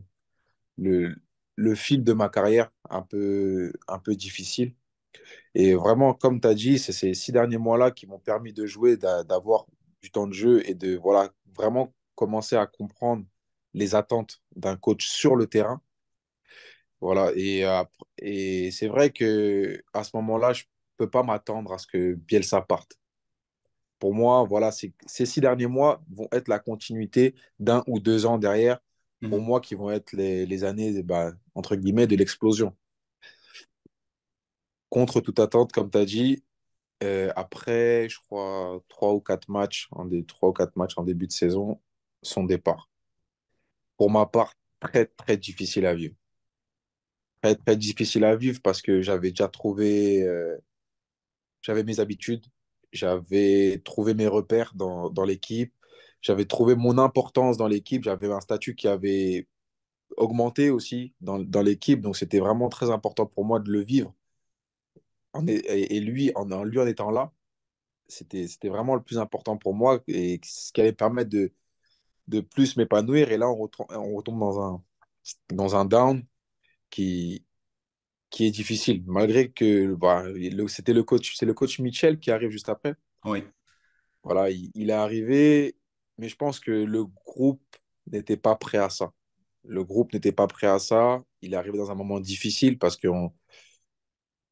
le, le fil de ma carrière, un peu, un peu difficile. Et vraiment, comme tu as dit, c'est ces six derniers mois-là qui m'ont permis de jouer, d'avoir du temps de jeu et de voilà, vraiment commencer à comprendre les attentes d'un coach sur le terrain voilà, et, euh, et c'est vrai que à ce moment-là, je ne peux pas m'attendre à ce que Bielsa parte. Pour moi, voilà, ces six derniers mois vont être la continuité d'un ou deux ans derrière, pour mhm. moi, qui vont être les, les années, bah, entre guillemets, de l'explosion. Contre toute attente, comme tu as dit, euh, après, je crois, trois ou quatre matchs, en des, trois ou quatre matchs en début de saison, son départ. Pour ma part, très, très difficile à vivre pas être difficile à vivre parce que j'avais déjà trouvé, euh, j'avais mes habitudes, j'avais trouvé mes repères dans, dans l'équipe, j'avais trouvé mon importance dans l'équipe, j'avais un statut qui avait augmenté aussi dans, dans l'équipe, donc c'était vraiment très important pour moi de le vivre. et, lui, en, lui en étant là, c'était vraiment le plus important pour moi et ce qui allait permettre de, de plus m'épanouir. Et là, on, retombe, on retombe dans un, dans un down qui, qui est difficile. Malgré que bah, c'était le coach, c'est le coach Mitchell qui arrive juste après. Oui. Voilà, il, est arrivé, mais je pense que le groupe n'était pas prêt à ça. Le groupe n'était pas prêt à ça. Il est arrivé dans un moment difficile parce qu'on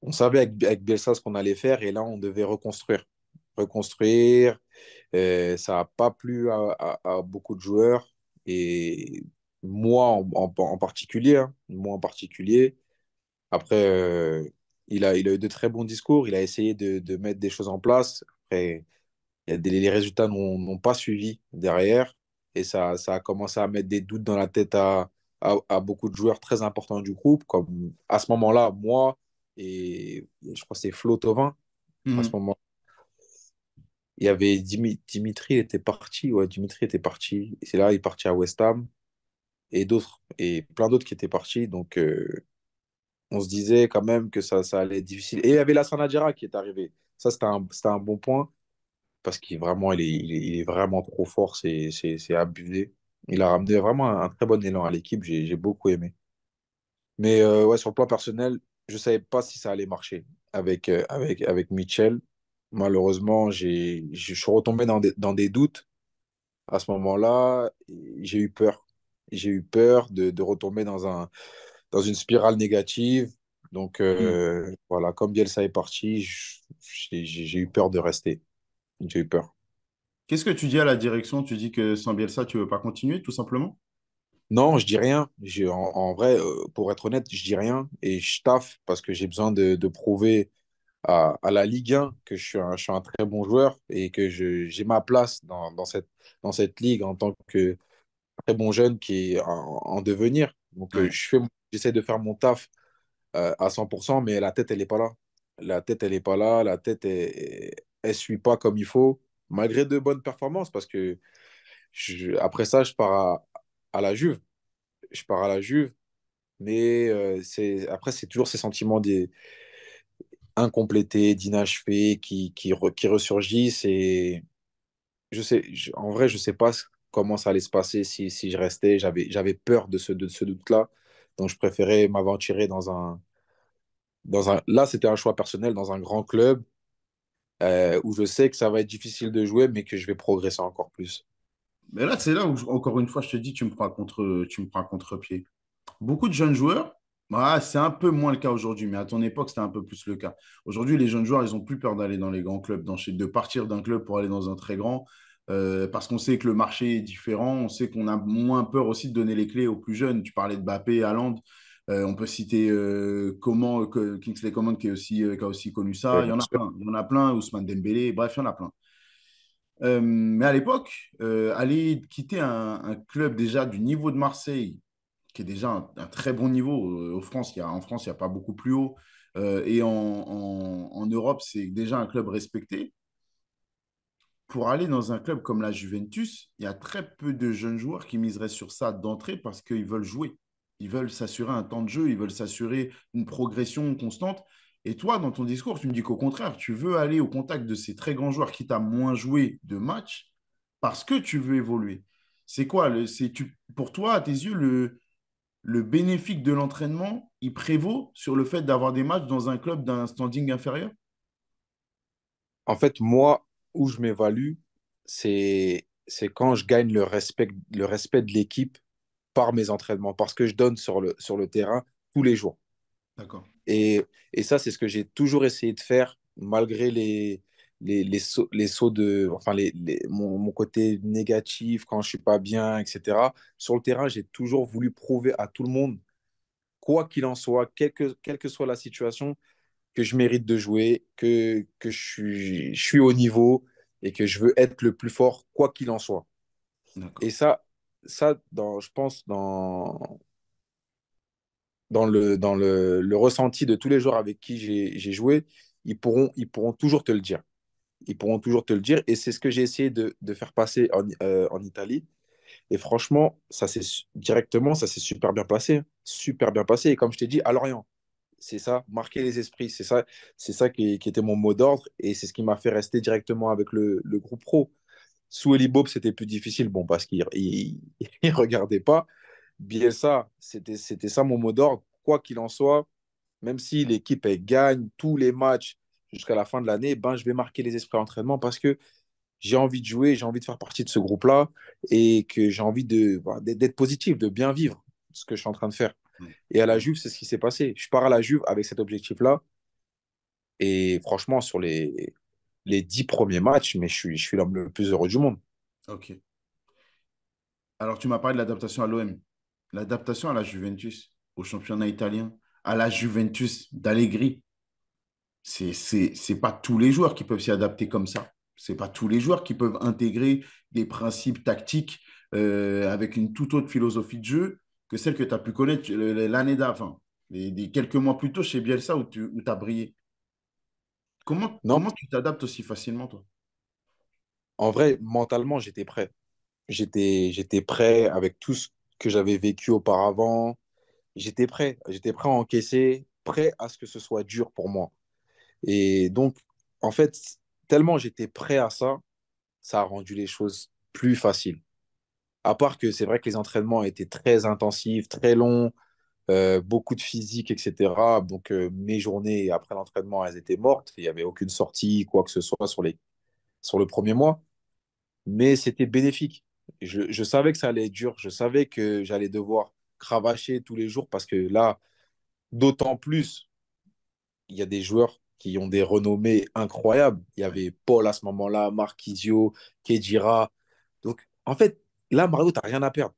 on savait avec, avec Bielsa ce qu'on allait faire et là, on devait reconstruire. Reconstruire, euh, ça n'a pas plu à, à, à beaucoup de joueurs. Et moi en, particulier, hein. moi en particulier. Après, euh, il, a, il a eu de très bons discours, il a essayé de, mettre des choses en place. Après, les résultats n'ont pas suivi derrière et ça, ça a commencé à mettre des doutes dans la tête à, beaucoup de joueurs très importants du groupe, comme à ce moment-là, moi et je crois que c'est Flo Tovin à mhm. ce moment. Il y avait Dimitri, il était parti, ouais, Dimitri était parti. C'est là, il est parti à West Ham et d'autres, et plein d'autres qui étaient partis. Donc, euh, on se disait quand même que ça, ça allait être difficile. Et il y avait la Sanadira qui est arrivée. Ça, c'était un, un, bon point parce qu'il vraiment, il est, il, est, vraiment trop fort. C'est abusé. Il a ramené vraiment un, très bon élan à l'équipe. J'ai beaucoup aimé. Mais euh, ouais, sur le plan personnel, je ne savais pas si ça allait marcher avec, euh, avec, avec Mitchell. Malheureusement, je suis retombé dans des, dans des doutes à ce moment-là. J'ai eu peur j'ai eu peur de, de, retomber dans, un, dans une spirale négative. Donc euh, mm. voilà, comme Bielsa est parti, j'ai eu peur de rester. J'ai eu peur. Qu'est-ce que tu dis à la direction Tu dis que sans Bielsa, tu ne veux pas continuer, tout simplement Non, je dis rien. en, vrai, euh, pour être honnête, je dis rien et je taffe parce que j'ai besoin de, de prouver à, à, la Ligue 1 que je suis un, je suis un très bon joueur et que j'ai ma place dans, dans, cette, dans cette ligue en tant que, très bon jeune qui est en, devenir. Donc, euh, je fais, j'essaie de faire mon taf euh, à 100%, mais la tête, elle n'est pas là. La tête, elle n'est pas là. La tête, elle ne suit pas comme il faut, malgré de bonnes performances, parce que après ça, je pars à, la Juve. Je pars à la Juve, mais euh, c'est après, c'est toujours ces sentiments des incomplétés, d'inachevés qui, qui, qui ressurgissent. Et je sais, en vrai, je ne sais pas comment ça allait se passer si, je restais. J'avais peur de ce, de ce doute-là. Donc, je préférais m'aventurer dans un, dans un. Là, c'était un choix personnel dans un grand club euh, où je sais que ça va être difficile de jouer, mais que je vais progresser encore plus. Mais là, c'est là où, encore une fois, je te dis, tu me prends contre, tu me prends contre-pied. Beaucoup de jeunes joueurs, bah c'est un peu moins le cas aujourd'hui, mais à ton époque, c'était un peu plus le cas. Aujourd'hui, les jeunes joueurs, ils ont plus peur d'aller dans les grands clubs, de partir d'un club pour aller dans un très grand. Euh, parce qu'on sait que le marché est différent, on sait qu'on a moins peur aussi de donner les clés aux plus jeunes. Tu parlais de Bappé, Haaland, euh, on peut citer euh, comment, que, Kingsley Coman qui, aussi, a aussi connu ça. il y en a plein, en a plein, Ousmane Dembélé, bref, il y en a plein. mais à l'époque, aller quitter un, club déjà du niveau de Marseille, qui est déjà un, très bon niveau, en France, il a, en France, il n'y a pas beaucoup plus haut, et en Europe, c'est déjà un club respecté pour aller dans un club comme la Juventus, il y a très peu de jeunes joueurs qui miseraient sur ça d'entrée parce qu'ils veulent jouer. Ils veulent s'assurer un temps de jeu, ils veulent s'assurer une progression constante. Et toi, dans ton discours, tu me dis qu'au contraire, tu veux aller au contact de ces très grands joueurs qui t'ont moins joué de matchs parce que tu veux évoluer. C'est quoi le, tu, Pour toi, à tes yeux, le, le bénéfique de l'entraînement, il prévaut sur le fait d'avoir des matchs dans un club d'un standing inférieur En fait, moi, où je m'évalue, c'est quand je gagne le respect, le respect de l'équipe par mes entraînements, parce que je donne sur le, sur le terrain tous les jours. D'accord. Et, et, ça, c'est ce que j'ai toujours essayé de faire, malgré les, les, les, sauts, les sauts de. Enfin, les, les mon, côté négatif, quand je suis pas bien, etc. Sur le terrain, j'ai toujours voulu prouver à tout le monde, quoi qu'il en soit, quelle que soit la situation, que je mérite de jouer, que, que je, suis, je suis au niveau et que je veux être le plus fort, quoi qu'il en soit. Et ça, ça dans, je pense, dans, dans, le, dans le, le ressenti de tous les joueurs avec qui j'ai joué, ils pourront, ils pourront toujours te le dire. Ils pourront toujours te le dire. Et c'est ce que j'ai essayé de, de, faire passer en, euh, en Italie. Et franchement, ça c'est directement, ça s'est super bien passé. Hein. Super bien passé. Et comme je t'ai dit, à Lorient c'est ça, marquer les esprits, c'est ça, c'est ça qui, était mon mot d'ordre et c'est ce qui m'a fait rester directement avec le, groupe pro. Sous Bob, c'était plus difficile, bon, parce qu'il ne regardait pas. ça, c'était ça mon mot d'ordre. Quoi qu'il en soit, même si l'équipe gagne tous les matchs jusqu'à la fin de l'année, ben, je vais marquer les esprits d'entraînement parce que j'ai envie de jouer, j'ai envie de faire partie de ce groupe-là et que j'ai envie bah, d'être positif, de bien vivre ce que je suis en train de faire. Et à la Juve, c'est ce qui s'est passé. Je pars à la Juve avec cet objectif-là. Et franchement, sur les, les dix premiers matchs, mais je suis, l'homme le plus heureux du monde. Ok. Alors, tu m'as parlé de l'adaptation à l'OM, l'adaptation à la Juventus, au championnat italien, à la Juventus d'Allegri. Ce n'est pas tous les joueurs qui peuvent s'y adapter comme ça. Ce n'est pas tous les joueurs qui peuvent intégrer des principes tactiques euh, avec une toute autre philosophie de jeu que celle que tu as pu connaître l'année d'avant, quelques mois plus tôt chez Bielsa où tu où as brillé. Comment, non. tu t'adaptes aussi facilement, toi En vrai, mentalement, j'étais prêt. J'étais, j'étais prêt avec tout ce que j'avais vécu auparavant. J'étais prêt. J'étais prêt à encaisser, prêt à ce que ce soit dur pour moi. Et donc, en fait, tellement j'étais prêt à ça, ça a rendu les choses plus faciles à part que c'est vrai que les entraînements étaient très intensifs, très longs, euh, beaucoup de physique, etc. Donc euh, mes journées après l'entraînement, elles étaient mortes. Il n'y avait aucune sortie, quoi que ce soit sur, les... sur le premier mois. Mais c'était bénéfique. Je, je, savais que ça allait être dur. Je savais que j'allais devoir cravacher tous les jours parce que là, d'autant plus, il y a des joueurs qui ont des renommées incroyables. Il y avait Paul à ce moment-là, Marquisio, Kedira. Donc, en fait, Là, Mario, tu n'as rien à perdre.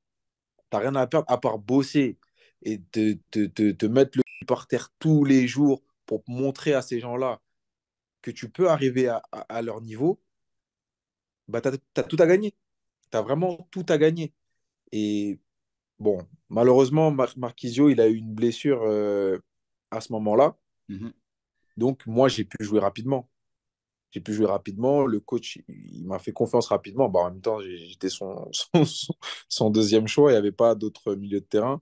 Tu n'as rien à perdre à part bosser et te, mettre le par terre tous les jours pour montrer à ces gens-là que tu peux arriver à, leur niveau. Bah, tu as, tout à gagner. Tu as vraiment tout à gagner. Et bon, malheureusement, Marquisio, il a eu une blessure euh, à ce moment-là. Mhm. Donc, moi, j'ai pu jouer rapidement j'ai pu jouer rapidement. Le coach, il m'a fait confiance rapidement. Bah, en même temps, j'étais son, deuxième choix. Il n'y avait pas d'autre milieu de terrain.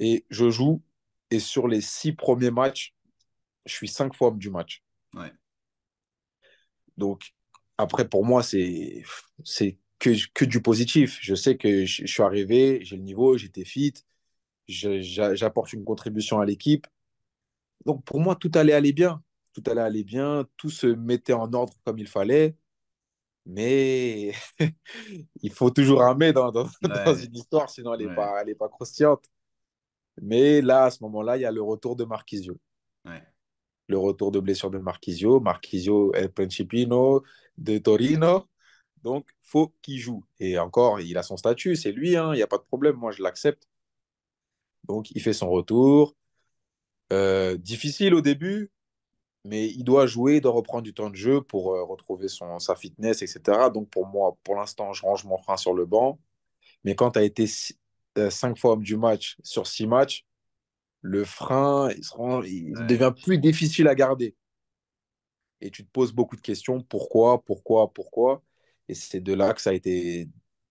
Et je joue. Et sur les six premiers matchs, je suis cinq fois homme du match. Donc, après, pour moi, c'est que, que du positif. Je sais que je, je suis arrivé, j'ai le niveau, j'étais fit, j'apporte une contribution à l'équipe. Donc, pour moi, tout allait aller bien tout allait bien, tout se mettait en ordre comme il fallait. Mais il faut toujours un mais dans, une histoire, sinon elle n'est pas, elle pas croustillante. Mais là, à ce moment-là, il y a le retour de Marquisio. Le retour de blessure de Marquisio, Marquisio El Principino de Torino. Donc, faut qu'il joue. Et encore, il a son statut, c'est lui, hein, il n'y a pas de problème, moi je l'accepte. Donc, il fait son retour. Euh, difficile au début, mais il doit jouer, il doit reprendre du temps de jeu pour euh, retrouver son, sa fitness, etc. Donc pour moi, pour l'instant, je range mon frein sur le banc. Mais quand tu as été euh, cinq fois homme du match sur six matchs, le frein, devient plus difficile à garder. Et tu te poses beaucoup de questions, pourquoi, pourquoi, pourquoi. Et c'est de là que ça a été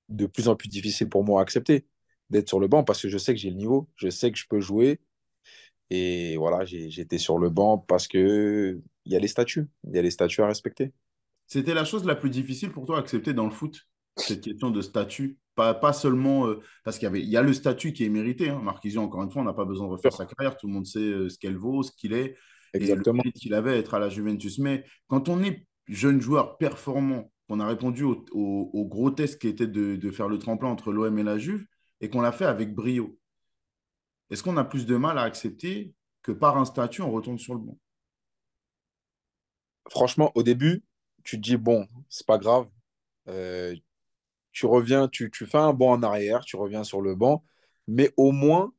de plus en plus difficile pour moi à accepter d'être sur le banc parce que je sais que j'ai le niveau, je sais que je peux jouer, et voilà, j'étais sur le banc parce qu'il y a les statuts, il y a les statuts à respecter. C'était la chose la plus difficile pour toi à accepter dans le foot, cette question de statut pas, pas, seulement euh, parce qu'il y, avait, y a le statut qui est mérité. Hein. encore une fois, on n'a pas besoin de refaire sa carrière. Tout le monde sait euh, ce qu'elle vaut, ce qu'il est. Exactement. Et qu'il avait être à la Juventus. Mais quand on est jeune joueur performant, qu'on a répondu au, au, gros test qui était de, de, faire le tremplin entre l'OM et la Juve, et qu'on l'a fait avec brio, est-ce qu'on a plus de mal à accepter que par un statut, on retourne sur le banc Franchement, au début, tu te dis, bon, c'est pas grave. Euh, tu reviens, tu, fais un banc en arrière, tu reviens sur le banc, mais au moins,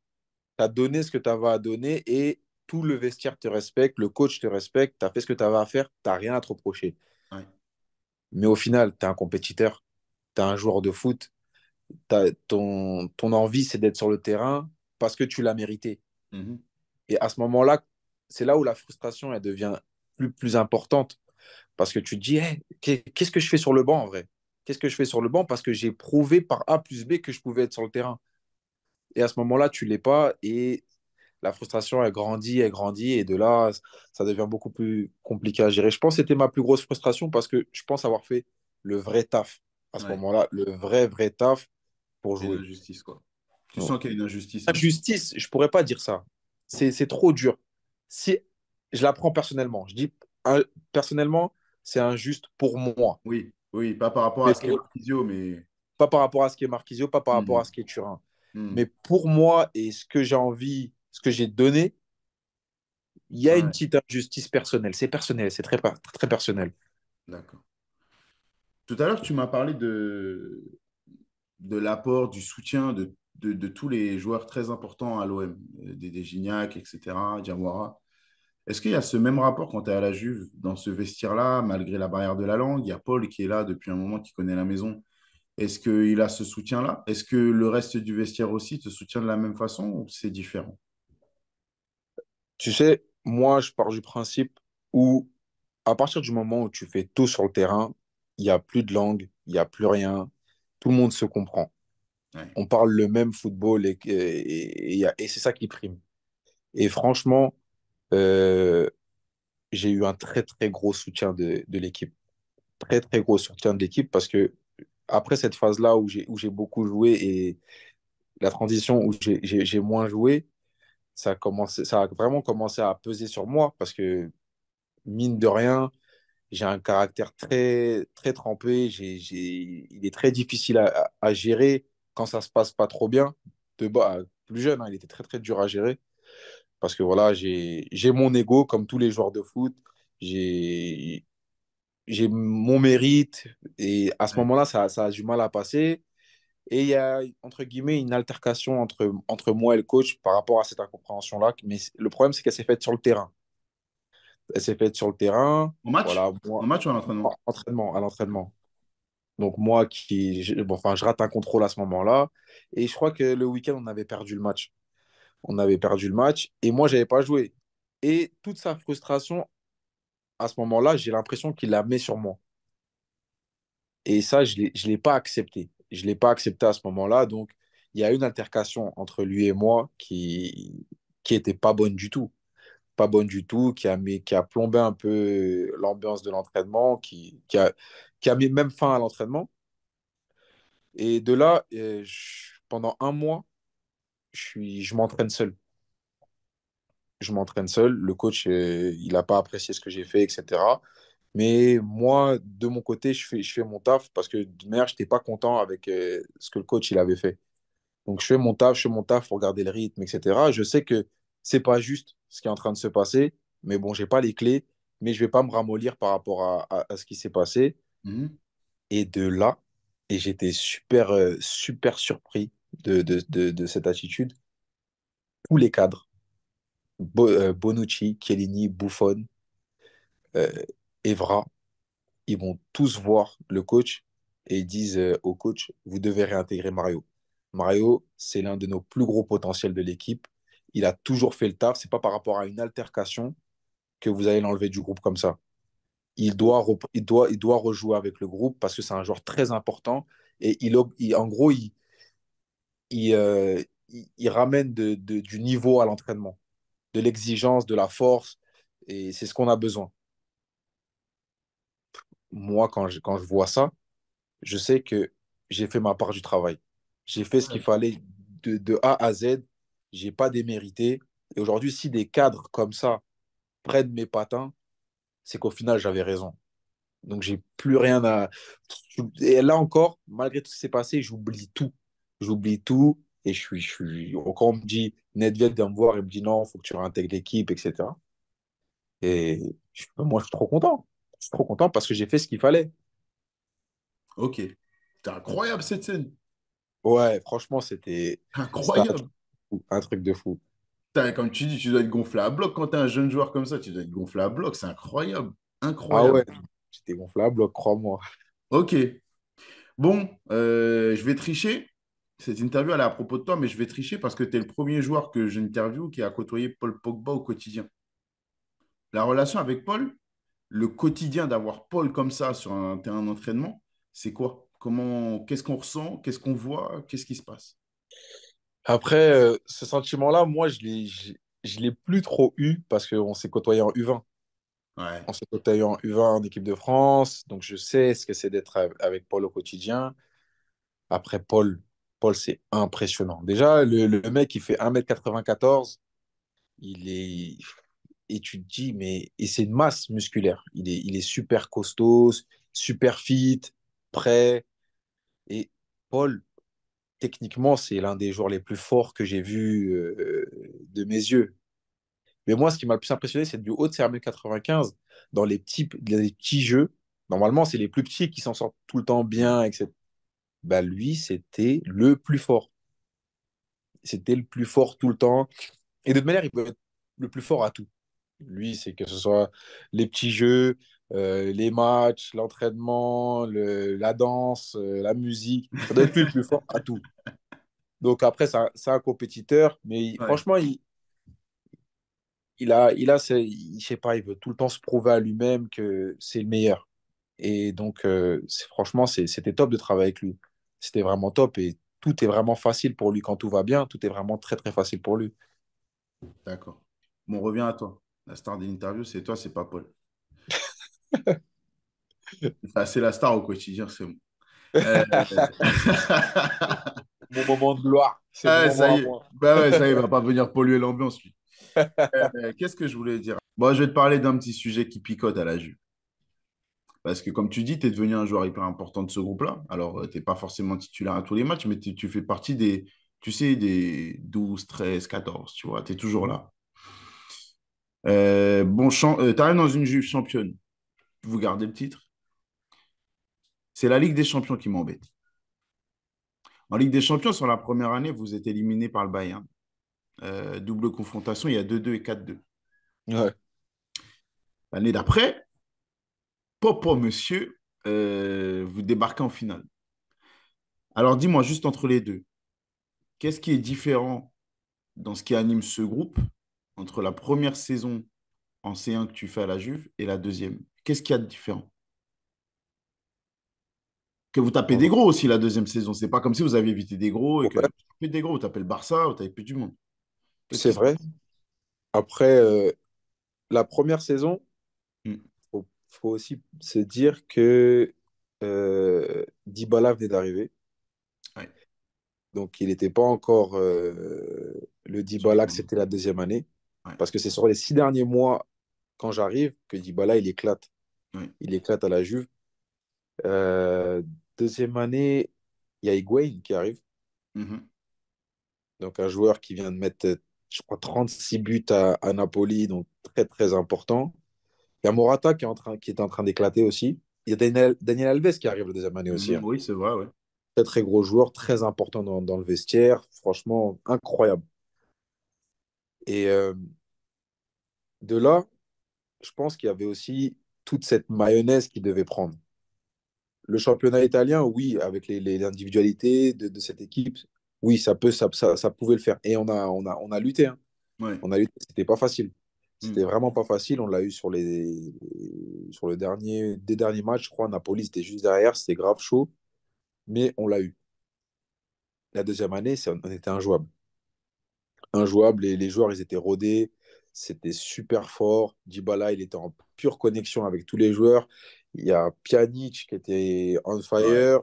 tu as donné ce que tu avais à donner et tout le vestiaire te respecte, le coach te respecte, tu as fait ce que tu avais à faire, tu n'as rien à te reprocher. Mais au final, tu es un compétiteur, tu es un joueur de foot, ton, ton envie, c'est d'être sur le terrain, parce que tu l'as mérité. Mhm. Et à ce moment-là, c'est là où la frustration elle devient plus, plus importante parce que tu te dis qu'est-ce que je fais sur le banc en vrai Qu'est-ce que je fais sur le banc Parce que j'ai prouvé par A plus B que je pouvais être sur le terrain. Et à ce moment-là, tu l'es pas et la frustration, elle grandit, elle grandit, et de là, ça devient beaucoup plus compliqué à gérer. Je pense que c'était ma plus grosse frustration parce que je pense avoir fait le vrai taf à ce moment-là, le vrai, vrai taf pour jouer. de justice, quoi. Tu sens qu'il y a une injustice. Hein. Injustice, je pourrais pas dire ça. C'est trop dur. Si je la prends personnellement, je dis personnellement, c'est injuste pour moi. Oui, oui, pas par rapport à ce qui est Marquisio, mais pas par rapport à ce qui est Marquisio, pas par rapport hmm. à ce qui est Turin. Hmm. Mais pour moi et ce que j'ai envie, ce que j'ai donné, il y a une petite injustice personnelle. C'est personnel, c'est très, très, très personnel. D'accord. Tout à l'heure, tu m'as parlé de, de l'apport, du soutien de de, tous les joueurs très importants à l'OM, euh, des, Gignac, etc., Diawara. Est-ce qu'il y a ce même rapport quand tu es à la Juve, dans ce vestiaire-là, malgré la barrière de la langue Il y a Paul qui est là depuis un moment, qui connaît la maison. Est-ce qu'il a ce soutien-là Est-ce que le reste du vestiaire aussi te soutient de la même façon ou c'est différent Tu sais, moi, je pars du principe où, à partir du moment où tu fais tout sur le terrain, il n'y a plus de langue, il n'y a plus rien, tout le monde se comprend. On parle le même football et, et, c'est ça qui prime. Et franchement, euh, j'ai eu un très très gros soutien de, l'équipe. Très très gros soutien de l'équipe parce que après cette phase-là où j'ai, beaucoup joué et la transition où j'ai, moins joué, ça a, commencé, ça a vraiment commencé à peser sur moi parce que mine de rien, j'ai un caractère très très trempé, il est très difficile à gérer quand ça se passe pas trop bien, de bas, plus jeune, hein, il était très très dur à gérer. Parce que voilà, j'ai mon ego comme tous les joueurs de foot. J'ai mon mérite. Et à ce moment-là, ça, ça, a du mal à passer. Et il y a, entre guillemets, une altercation entre, entre moi et le coach par rapport à cette incompréhension-là. Mais le problème, c'est qu'elle s'est faite sur le terrain. Elle s'est faite sur le terrain. En match voilà, moi, match ou à l'entraînement À l'entraînement. Donc moi, qui, je, enfin, je rate un contrôle à ce moment-là. Et je crois que le week-end, on avait perdu le match. On avait perdu le match et moi, je n'avais pas joué. Et toute sa frustration, à ce moment-là, j'ai l'impression qu'il la met sur moi. Et ça, je ne l'ai pas accepté. Je ne l'ai pas accepté à ce moment-là. Donc, il y a une altercation entre lui et moi qui qui n'était pas bonne du tout pas bonne du tout, qui a, qui a plombé un peu l'ambiance de l'entraînement, qui, qui, a, qui a mis même fin à l'entraînement. Et de là, pendant un mois, je, suis, je m'entraîne seul. Je m'entraîne seul. Le coach, euh, il n'a pas apprécié ce que j'ai fait, etc. Mais moi, de mon côté, je fais, je fais mon taf parce que de manière, je n'étais pas content avec euh, ce que le coach il avait fait. Donc, je fais mon taf, je fais mon taf pour garder le rythme, etc. Je sais que c'est pas juste ce qui est en train de se passer, mais bon, j'ai pas les clés, mais je vais pas me ramollir par rapport à, ce qui s'est passé. Mhm. Et de là, et j'étais super, euh, super surpris de, cette attitude. Tous les cadres, euh, Bonucci, Chiellini, Buffon, euh, Evra, ils vont tous voir le coach et disent au coach, vous devez réintégrer Mario. Mario, c'est l'un de nos plus gros potentiels de l'équipe il a toujours fait le taf. C'est pas par rapport à une altercation que vous allez l'enlever du groupe comme ça. Il doit, il, doit, il doit rejouer avec le groupe parce que c'est un joueur très important. Et il, en gros, il, euh, ramène du niveau à l'entraînement, de l'exigence, de la force. Et c'est ce qu'on a besoin. Moi, quand je, quand je vois ça, je sais que j'ai fait ma part du travail. J'ai fait ce qu'il fallait de A à Z j'ai pas démérité. Et aujourd'hui, si des cadres comme ça prennent mes patins, c'est qu'au final, j'avais raison. Donc, j'ai plus rien à. Et là encore, malgré tout ce qui s'est passé, j'oublie tout. J'oublie tout. Et je suis, je suis. Quand on me dit, Nedved vient me voir et me dit non, il faut que tu réintègres l'équipe, etc. Et moi, je suis trop content. Je suis trop content parce que j'ai fait ce qu'il fallait. Ok. C'était incroyable cette scène. Ouais, franchement, c'était. Incroyable un truc de fou. comme tu dis, tu dois être gonflé à bloc. Quand tu es un jeune joueur comme ça, tu dois être gonflé à bloc. C'est incroyable. Incroyable. Ah ouais, j'étais gonflé à bloc, crois-moi. Ok. Bon, euh, je vais tricher. Cette interview, elle est à propos de toi, mais je vais tricher parce que tu es le premier joueur que j'interviewe qui a côtoyé Paul Pogba au quotidien. La relation avec Paul, le quotidien d'avoir Paul comme ça sur un terrain d'entraînement, c'est quoi Comment Qu'est-ce qu'on ressent Qu'est-ce qu'on voit Qu'est-ce qui se passe après, euh, ce sentiment-là, moi, je l'ai, je, l'ai plus trop eu parce qu'on s'est côtoyé en U20. On s'est côtoyé en U20 en équipe de France, donc je sais ce que c'est d'être avec Paul au quotidien. Après, Paul, Paul c'est impressionnant. Déjà, le, mec, il fait 1m94, il est. Et tu te dis, mais. Et c'est une masse musculaire. Il est, il est super costaud, super fit, prêt. Et Paul, techniquement, c'est l'un des joueurs les plus forts que j'ai vu euh, de mes yeux. Mais moi, ce qui m'a le plus impressionné, c'est du haut de crm 95 dans les petits, les petits jeux. Normalement, c'est les plus petits qui s'en sortent tout le temps bien, etc. Bah, lui, c'était le plus fort. C'était le plus fort tout le temps. Et de toute manière, il pouvait être le plus fort à tout. Lui, c'est que ce soit les petits jeux, euh, les matchs, l'entraînement, le, la danse, euh, la musique. Ça doit être plus fort à tout. Donc après, c'est un, un, compétiteur, mais franchement, il, il a, il a je sais pas, il veut tout le temps se prouver à lui-même que c'est le meilleur. Et donc, euh, franchement, c'était top de travailler avec lui. C'était vraiment top et tout est vraiment facile pour lui quand tout va bien. Tout est vraiment très, très facile pour lui. D'accord. Bon, on revient à toi. La star de l'interview, c'est toi, c'est pas Paul c'est la star au quotidien, c'est bon. Mon moment de gloire. Ah bah ça, y est. il ne va pas venir polluer l'ambiance, euh, Qu'est-ce que je voulais dire je vais te parler d'un petit sujet qui picote à la Juve. Parce que, comme tu dis, tu es devenu un joueur hyper important de ce groupe-là. Alors, euh, tu n'es pas forcément titulaire à tous les matchs, mais tu fais partie des, tu sais, des 12, 13, 14, tu vois, tu es toujours là. Euh, bon, tu arrives dans une Juve championne vous gardez le titre. C'est la Ligue des Champions qui m'embête. En Ligue des Champions, sur la première année, vous êtes éliminé par le Bayern. Euh, double confrontation, il y a 2-2 et 4-2. L'année d'après, Popo, monsieur, euh, vous débarquez en finale. Alors dis-moi, juste entre les deux, qu'est-ce qui est différent dans ce qui anime ce groupe entre la première saison en C1 que tu fais à la Juve et la deuxième Qu'est-ce qu'il y a de différent Que vous tapez des gros aussi la deuxième saison. C'est pas comme si vous aviez évité des gros et que vous tapez des gros, vous tapez le Barça, vous tapez plus du monde. C'est vrai. Après, euh, la première saison, il hmm. faut, aussi se dire que euh, Dybala venait d'arriver. Donc, il n'était pas encore euh, le Dybala que c'était la deuxième année. Parce que c'est sur les six derniers mois quand j'arrive, que Dybala, il éclate. Il éclate à la Juve. Euh, deuxième année, il y a Higuain qui arrive. Mm-hmm. Donc, un joueur qui vient de mettre, je crois, 36 buts à, Napoli, donc très, très important. Il y a Morata qui est en train, qui est en train d'éclater aussi. Il y a Daniel, Alves qui arrive la deuxième année aussi. Hein. Mm-hmm. Oui, c'est vrai, Très, très gros joueur, très important dans, le vestiaire. Franchement, incroyable. Et euh, de là, je pense qu'il y avait aussi toute cette mayonnaise qu'il devait prendre. Le championnat italien, oui, avec les, individualités de, cette équipe, oui, ça, peut, ça, pouvait le faire. Et on a, on a, on a lutté. Hein. On a c'était pas facile. Hmm. C'était vraiment pas facile. On l'a eu sur les sur le dernier des derniers matchs, je crois. Napoli, c'était juste derrière, c'était grave chaud, mais on l'a eu. La deuxième année, on était injouable. Injouable, les, les joueurs, ils étaient rodés c'était super fort. Dybala, il était en pure connexion avec tous les joueurs. Il y a Pjanic qui était on fire.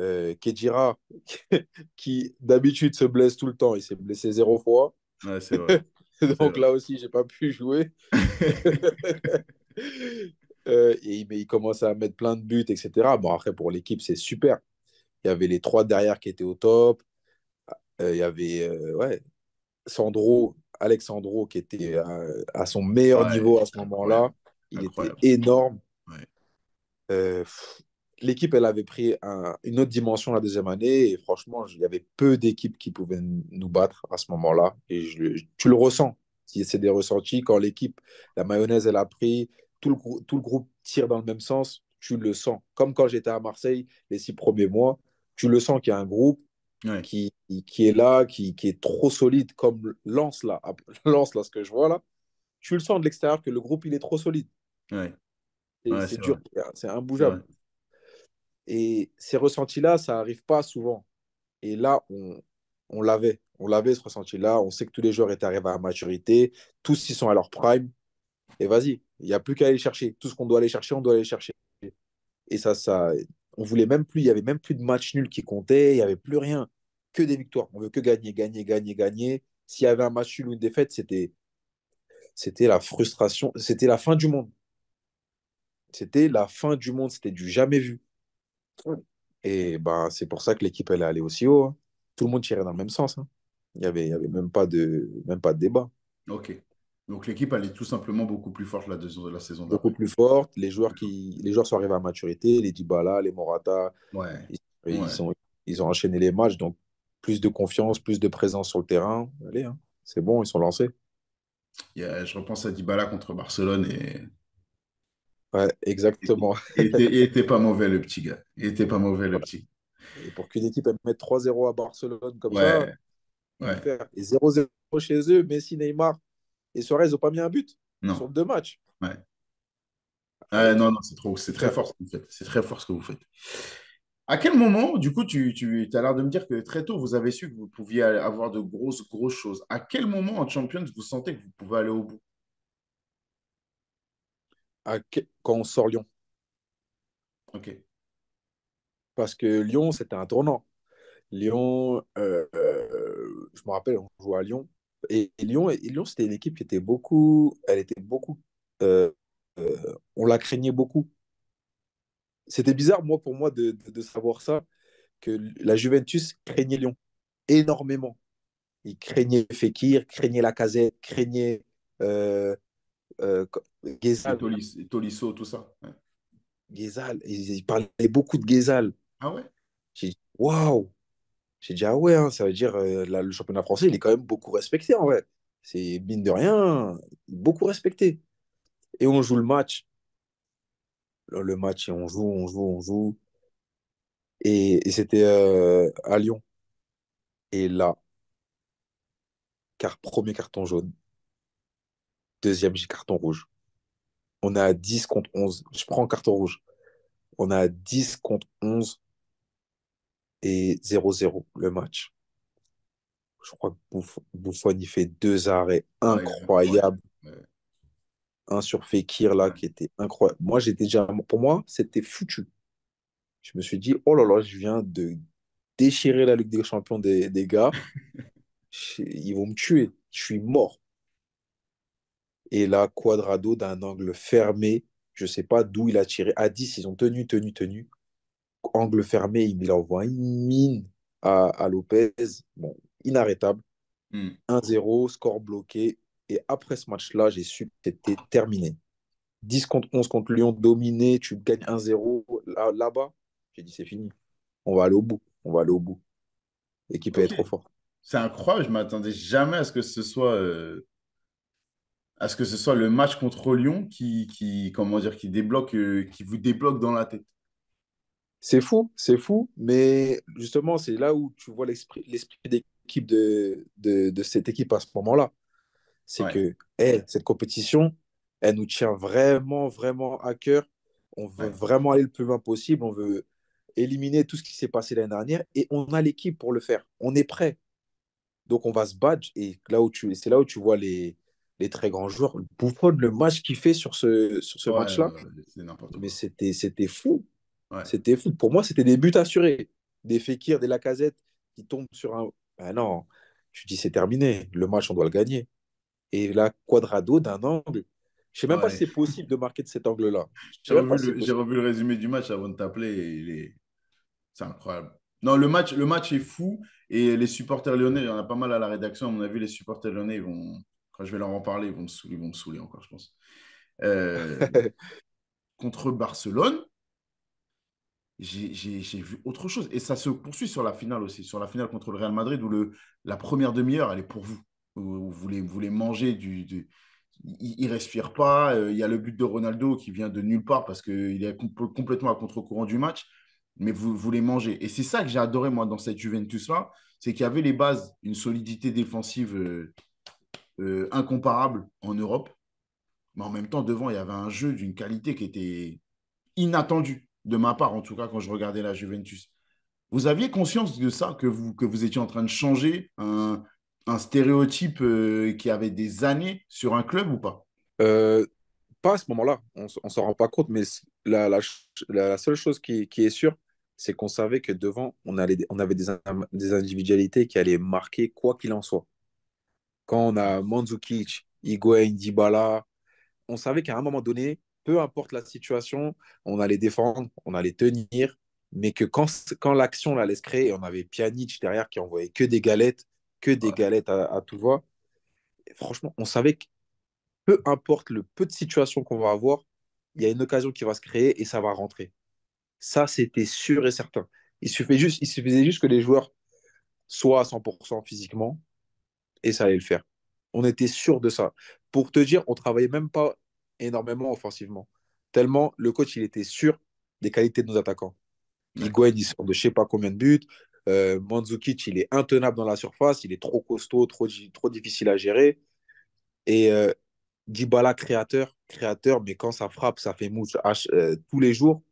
Euh, Kedira, qui d'habitude se blesse tout le temps, il s'est blessé zéro fois. Donc là aussi, j'ai pas pu jouer. Euh, mais il commençait à mettre plein de buts, etc. Bon, après, pour l'équipe, c'est super. Il y avait les trois derrière qui étaient au top. Euh, il y avait ouais, Sandro, Alexandro, qui était euh, à, son meilleur niveau à ce moment-là. Il était énorme. Euh, l'équipe, elle avait pris une autre dimension la deuxième année. Et franchement, il y avait peu d'équipes qui pouvaient nous battre à ce moment-là. Et tu le ressens. C'est des ressentis. Quand l'équipe, la mayonnaise, elle a pris, tout le, tout le groupe tire dans le même sens, tu le sens. Comme quand j'étais à Marseille les six premiers mois, tu le sens qu'il y a un groupe, qui, qui, est là, qui, qui, est trop solide, comme Lance là, Lance là, ce que je vois là, tu le sens de l'extérieur que le groupe il est trop solide. c'est dur, c'est imbougeable. Et ces ressentis-là, ça n'arrive pas souvent. Et là, on, on l'avait. On l'avait ce ressenti-là. On sait que tous les joueurs étaient arrivés à maturité. Tous, ils sont à leur prime. Et vas-y, il n'y a plus qu'à aller chercher. Tout ce qu'on doit aller chercher, on doit aller chercher. Et ça, ça on voulait même plus, il y avait même plus de match nul qui comptait, il y avait plus rien, que des victoires. On veut que gagner, gagner, gagner, gagner. S'il y avait un match nul ou une défaite, c'était c'était la frustration, c'était la fin du monde. C'était la fin du monde, c'était du jamais vu. Et ben, c'est pour ça que l'équipe elle est allée aussi haut. Hein. Tout le monde tirait dans le même sens. Hein. Il n'y avait, il y avait même, pas de, même pas de débat. Ok. Donc l'équipe, elle est tout simplement beaucoup plus forte la, deuxième, la saison Beaucoup plus forte. Les joueurs, qui, les joueurs sont arrivés à maturité, les Dybala, les Morata. Ils, ils, ont enchaîné les matchs, donc plus de confiance, plus de présence sur le terrain. Allez, hein. c'est bon, ils sont lancés. je repense à Dybala contre Barcelone et. Ouais, exactement. Il était, pas mauvais, le petit gars. Il était pas mauvais, le petit. Et pour qu'une équipe mette 3-0 à Barcelone comme ça, et 0-0 chez eux, Messi, Neymar, et Suarez n'a pas mis un but sur deux matchs. Ouais. Euh, non, non, c'est trop, c'est très fort ce que vous faites. C'est très fort ce que vous faites. À quel moment, du coup, tu, tu as l'air de me dire que très tôt, vous avez su que vous pouviez avoir de grosses, grosses choses. À quel moment en Champions vous sentez que vous pouvez aller au bout à Quand on sort Lyon. Ok. Parce que Lyon, c'était un tournant. Lyon, euh, euh, je me rappelle, on jouait à Lyon. Et, Lyon, Lyon c'était une équipe qui était beaucoup. Elle était beaucoup. Euh, euh, on la craignait beaucoup. C'était bizarre, moi, pour moi, de, savoir ça, que la Juventus craignait Lyon énormément. Ils craignaient Fekir, craignaient Lacazette, craignaient euh, euh Tolisso, tout ça. Ouais. ils, parlaient beaucoup de Gézal. Ah ouais J'ai dit, waouh j'ai dit, ah ouais, hein, ça veut dire euh, le championnat français, il est quand même beaucoup respecté en vrai. C'est mine de rien, beaucoup respecté. Et on joue le match. Le, match, et on joue, on joue, on joue. Et, c'était euh, à Lyon. Et là, car premier carton jaune, deuxième carton rouge. On a 10 contre 11. Je prends carton rouge. On a 10 contre 11 et 0-0 le match. Je crois que Bouffon, y fait deux arrêts incroyables. Un sur Fekir, là, qui était incroyable. Moi, j'étais déjà. Pour moi, c'était foutu. Je me suis dit, oh là là, je viens de déchirer la Ligue des Champions des, des gars. Ils vont me tuer. Je suis mort. Et là, Quadrado d'un angle fermé. Je ne sais pas d'où il a tiré. À 10, ils ont tenu, tenu, tenu angle fermé, il envoie une mine à, Lopez. Bon, inarrêtable. 1-0, hmm. score bloqué. Et après ce match-là, j'ai su que c'était terminé. 10 contre 11 contre Lyon, dominé, tu gagnes 1-0 là-bas. j'ai dit, c'est fini. On va aller au bout. On va aller au bout. L'équipe est trop forte. C'est incroyable, je m'attendais jamais à ce que ce soit euh, à ce que ce soit le match contre Lyon qui, qui comment dire qui débloque euh, qui vous débloque dans la tête. C'est fou, c'est fou, mais justement, c'est là où tu vois l'esprit d'équipe de, de, cette équipe à ce moment-là. C'est que eh, cette compétition, elle nous tient vraiment, vraiment à cœur. On veut vraiment aller le plus loin possible. On veut éliminer tout ce qui s'est passé l'année dernière et on a l'équipe pour le faire. On est prêt. Donc, on va se battre et là où tu, c'est là où tu vois les, les très grands joueurs. bouffon, le match qu'il fait sur ce, sur ce match-là, mais c'était, c'était fou. C'était fou. Pour moi, c'était des buts assurés. Des Fekir, des Lacazette qui tombent sur un. Ben non, je dis c'est terminé. Le match, on doit le gagner. Et là, Quadrado d'un angle. Je ne sais même pas si c'est possible de marquer de cet angle-là. J'ai revu, le résumé du match avant de t'appeler. C'est incroyable. Non, le match, le match est fou. Et les supporters lyonnais, il y en a pas mal à la rédaction. À mon avis, les supporters lyonnais, vont, quand je vais leur en parler, ils vont me saouler, vont encore, je pense. Euh, contre Barcelone, j'ai vu autre chose. Et ça se poursuit sur la finale aussi, sur la finale contre le Real Madrid, où le, la première demi-heure, elle est pour vous. vous voulez vous manger du, il ne respire pas. Euh, il y a le but de Ronaldo qui vient de nulle part parce qu'il est complètement à contre-courant du match, mais vous, voulez manger Et c'est ça que j'ai adoré, moi, dans cette Juventus-là, c'est qu'il y avait les bases, une solidité défensive euh, euh, incomparable en Europe, mais en même temps, devant, il y avait un jeu d'une qualité qui était inattendue de ma part en tout cas quand je regardais la Juventus. Vous aviez conscience de ça, que vous, que vous étiez en train de changer un, stéréotype euh, qui avait des années sur un club ou pas euh, Pas à ce moment-là, on ne s'en rend pas compte, mais la, seule chose qui, est sûre, c'est qu'on savait que devant, on, allait, on avait des, individualités qui allaient marquer quoi qu'il en soit. Quand on a Mandzukic, Higuain, Dybala, on savait qu'à un moment donné, peu importe la situation, on allait défendre, on allait tenir, mais que quand, l'action allait se créer, on avait Pjanic derrière qui envoyait que des galettes, que des galettes à, tout voir. franchement, on savait que peu importe le peu de situation qu'on va avoir, il y a une occasion qui va se créer et ça va rentrer. Ça, c'était sûr et certain. Il suffisait, juste, il suffisait juste que les joueurs soient à 100% physiquement et ça allait le faire. On était sûr de ça. Pour te dire, on travaillait même pas énormément offensivement. Tellement le coach, il était sûr des qualités de nos attaquants. Higuain, il sort de je sais pas combien de buts. Euh, Mandzukic, il est intenable dans la surface. Il est trop costaud, trop, trop difficile à gérer. Et euh, Dybala, créateur, créateur, mais quand ça frappe, ça fait mouche euh, tous les jours.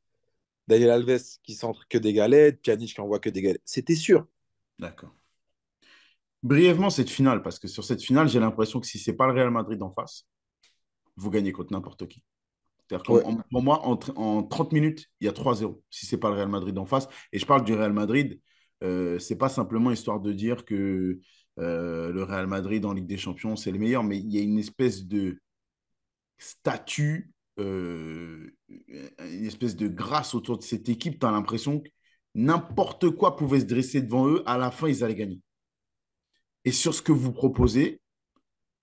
Daniel Alves qui centre que des galettes, Pjanic qui envoie que des galettes. C'était sûr. D'accord. Brièvement, cette finale, parce que sur cette finale, j'ai l'impression que si c'est pas le Real Madrid en face, vous gagnez contre n'importe qui. pour moi, en, en, 30 minutes, il y a 3-0 si ce n'est pas le Real Madrid en face. Et je parle du Real Madrid, euh, ce n'est pas simplement histoire de dire que euh, le Real Madrid en Ligue des Champions, c'est le meilleur, mais il y a une espèce de statut, euh, une espèce de grâce autour de cette équipe. Tu as l'impression que n'importe quoi pouvait se dresser devant eux. À la fin, ils allaient gagner. Et sur ce que vous proposez,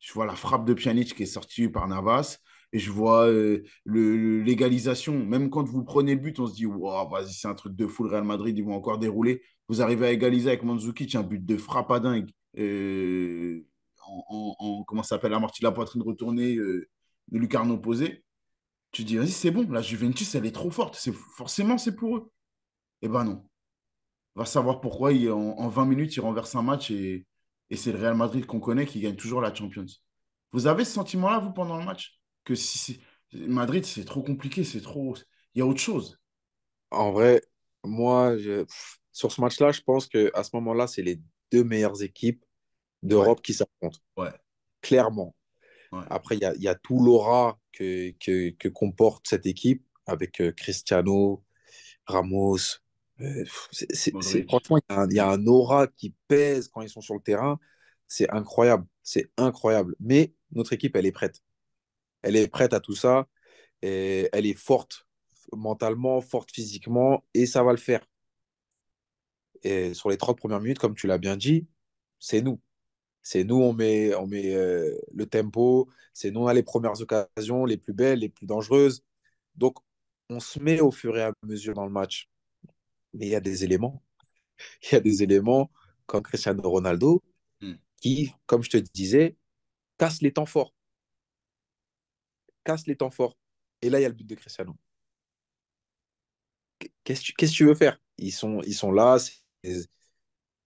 je vois la frappe de Pjanic qui est sortie par Navas, et je vois euh, l'égalisation. Même quand vous prenez le but, on se dit, vas-y, c'est un truc de fou, le Real Madrid, ils vont encore dérouler. Vous arrivez à égaliser avec Mandzukic, un but de frappe à dingue. Euh, en, comment ça s'appelle, amorti la poitrine retournée euh, de lucarne opposée. Tu dis, vas-y, c'est bon, la Juventus, elle est trop forte. C'est, forcément, c'est pour eux. Eh ben non. Va savoir pourquoi, en, en, 20 minutes, ils renversent un match et, et c'est le Real Madrid qu'on connaît qui gagne toujours la Champions. Vous avez ce sentiment-là, vous, pendant le match Que si, Madrid, c'est trop compliqué, c'est trop. Il y a autre chose. En vrai, moi, sur ce match-là, je pense qu'à ce moment-là, c'est les deux meilleures équipes d'Europe qui s'affrontent. Ouais. Clairement. Après, il y a, tout l'aura que, comporte cette équipe avec euh, Cristiano, Ramos, euh, c'est franchement, il y, a un aura qui pèse quand ils sont sur le terrain. C'est incroyable. C'est incroyable. Mais notre équipe, elle est prête. Elle est prête à tout ça. Et elle est forte mentalement, forte physiquement. Et ça va le faire. Et sur les 30 premières minutes, comme tu l'as bien dit, c'est nous. C'est nous, on met, on met euh, le tempo. C'est nous, on a les premières occasions, les plus belles, les plus dangereuses. Donc, on se met au fur et à mesure dans le match mais il y a des éléments. Il y a des éléments comme Cristiano Ronaldo hmm. qui, comme je te disais, casse les temps forts. Casse les temps forts. Et là, il y a le but de Cristiano. Qu'est-ce que tu veux faire ils sont, ils sont là.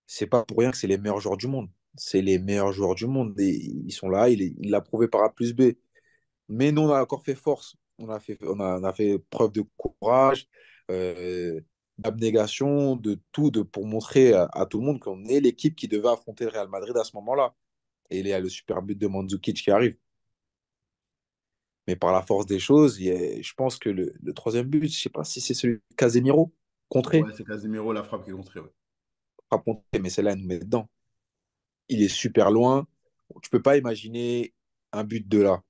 C'est pas pour rien que c'est les meilleurs joueurs du monde. C'est les meilleurs joueurs du monde. ils sont là. Il l'a prouvé par A plus B. Mais nous, on a encore fait force. On a fait, on a, on a fait preuve de courage. Euh, d'abnégation, de tout, de, pour montrer à, tout le monde qu'on est l'équipe qui devait affronter le Real Madrid à ce moment-là. Et il y a le super but de Mandzukic qui arrive. Mais par la force des choses, je pense que le, troisième but, je ne sais pas si c'est celui de Casemiro, contré. c'est Casemiro, la frappe qui est contrée. Frappe contrée, mais celle-là, elle nous met dedans. Il est super loin. Tu ne peux pas imaginer un but de là.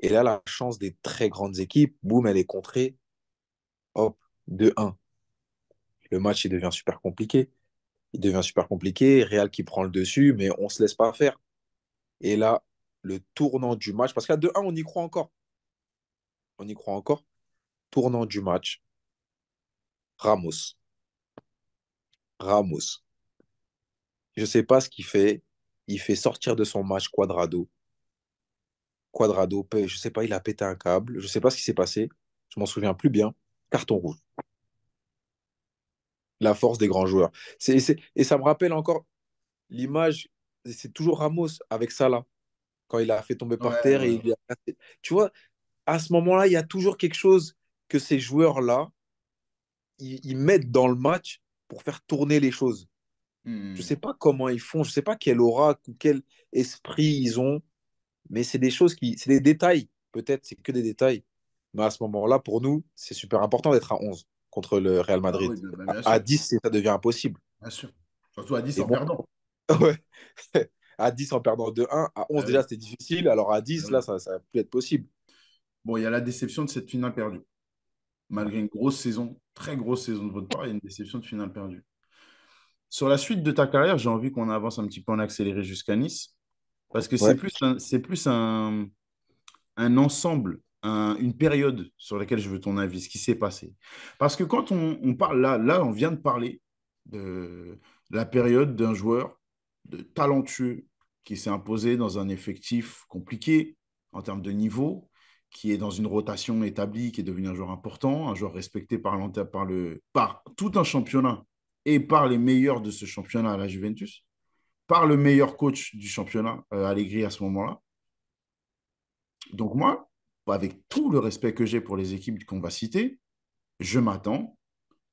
Et là, la chance des très grandes équipes, boum, elle est contrée. Hop, 2-1 le match, il devient super compliqué. Il devient super compliqué. Real qui prend le dessus, mais on ne se laisse pas faire. Et là, le tournant du match, parce qu'à 2-1, on y croit encore. On y croit encore. Tournant du match, Ramos. Ramos. Je ne sais pas ce qu'il fait. Il fait sortir de son match Quadrado. Quadrado, je ne sais pas, il a pété un câble. Je ne sais pas ce qui s'est passé. Je m'en souviens plus bien. Carton rouge la force des grands joueurs. C et ça me rappelle encore l'image, c'est toujours Ramos avec ça là, quand il a fait tomber par terre. Et il Tu vois, à ce moment-là, il y a toujours quelque chose que ces joueurs-là, ils, mettent dans le match pour faire tourner les choses. Je ne hmm. sais pas comment ils font, je ne sais pas quel oracle ou quel esprit ils ont, mais c'est des choses qui... C'est des détails, peut-être, c'est que des détails. Mais à ce moment-là, pour nous, c'est super important d'être à 11 contre le Real ah Madrid. Bah, bah, à, 10, ça devient impossible. Bien sûr. Surtout à 10 en perdant. Ouais. à 10 en perdant 2-1. À 11, déjà, c'était difficile. Alors à 10, ah là, ça, ne va plus être possible. Bon, il y a la déception de cette finale perdue. Malgré une grosse saison, très grosse saison de votre part, il y a une déception de finale perdue. Sur la suite de ta carrière, j'ai envie qu'on avance un petit peu en accéléré jusqu'à Nice. Parce que c'est plus, plus un, un ensemble une période sur laquelle je veux ton avis, ce qui s'est passé. Parce que quand on, parle là, là, on vient de parler de la période d'un joueur de talentueux qui s'est imposé dans un effectif compliqué en termes de niveau, qui est dans une rotation établie, qui est devenu un joueur important, un joueur respecté par, par, le, par tout un championnat et par les meilleurs de ce championnat à la Juventus, par le meilleur coach du championnat, euh, Allegri, à ce moment-là. Donc moi, avec tout le respect que j'ai pour les équipes qu'on va citer, je m'attends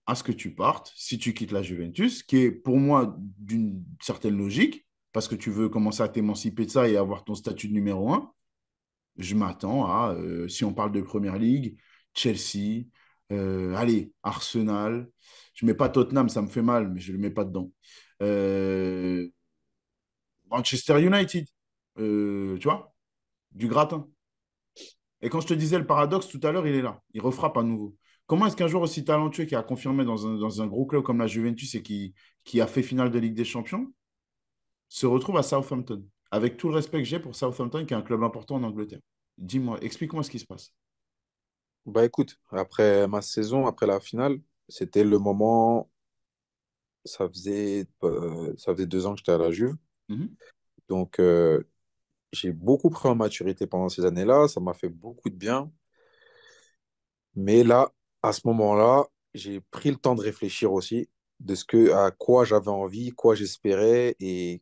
à ce que tu partes si tu quittes la Juventus, qui est pour moi d'une certaine logique, parce que tu veux commencer à t'émanciper de ça et avoir ton statut de numéro un. Je m'attends à, euh, si on parle de Première Ligue, Chelsea, euh, allez, Arsenal. Je ne mets pas Tottenham, ça me fait mal, mais je ne le mets pas dedans. Euh, Manchester United, tu vois, du gratin. Et quand je te disais le paradoxe tout à l'heure, il est là. Il refrappe à nouveau. Comment est-ce qu'un joueur aussi talentueux qui a confirmé dans un, dans un, gros club comme la Juventus et qui, qui a fait finale de Ligue des Champions se retrouve à Southampton Avec tout le respect que j'ai pour Southampton, qui est un club important en Angleterre. Dis-moi, explique-moi ce qui se passe. Bah écoute, après ma saison, après la finale, c'était le moment. Ça faisait, euh, ça faisait deux ans que j'étais à la Juve. Mhm. Donc, euh, j'ai beaucoup pris en maturité pendant ces années-là, ça m'a fait beaucoup de bien. Mais là, à ce moment-là, j'ai pris le temps de réfléchir aussi de ce que, à quoi j'avais envie, quoi j'espérais et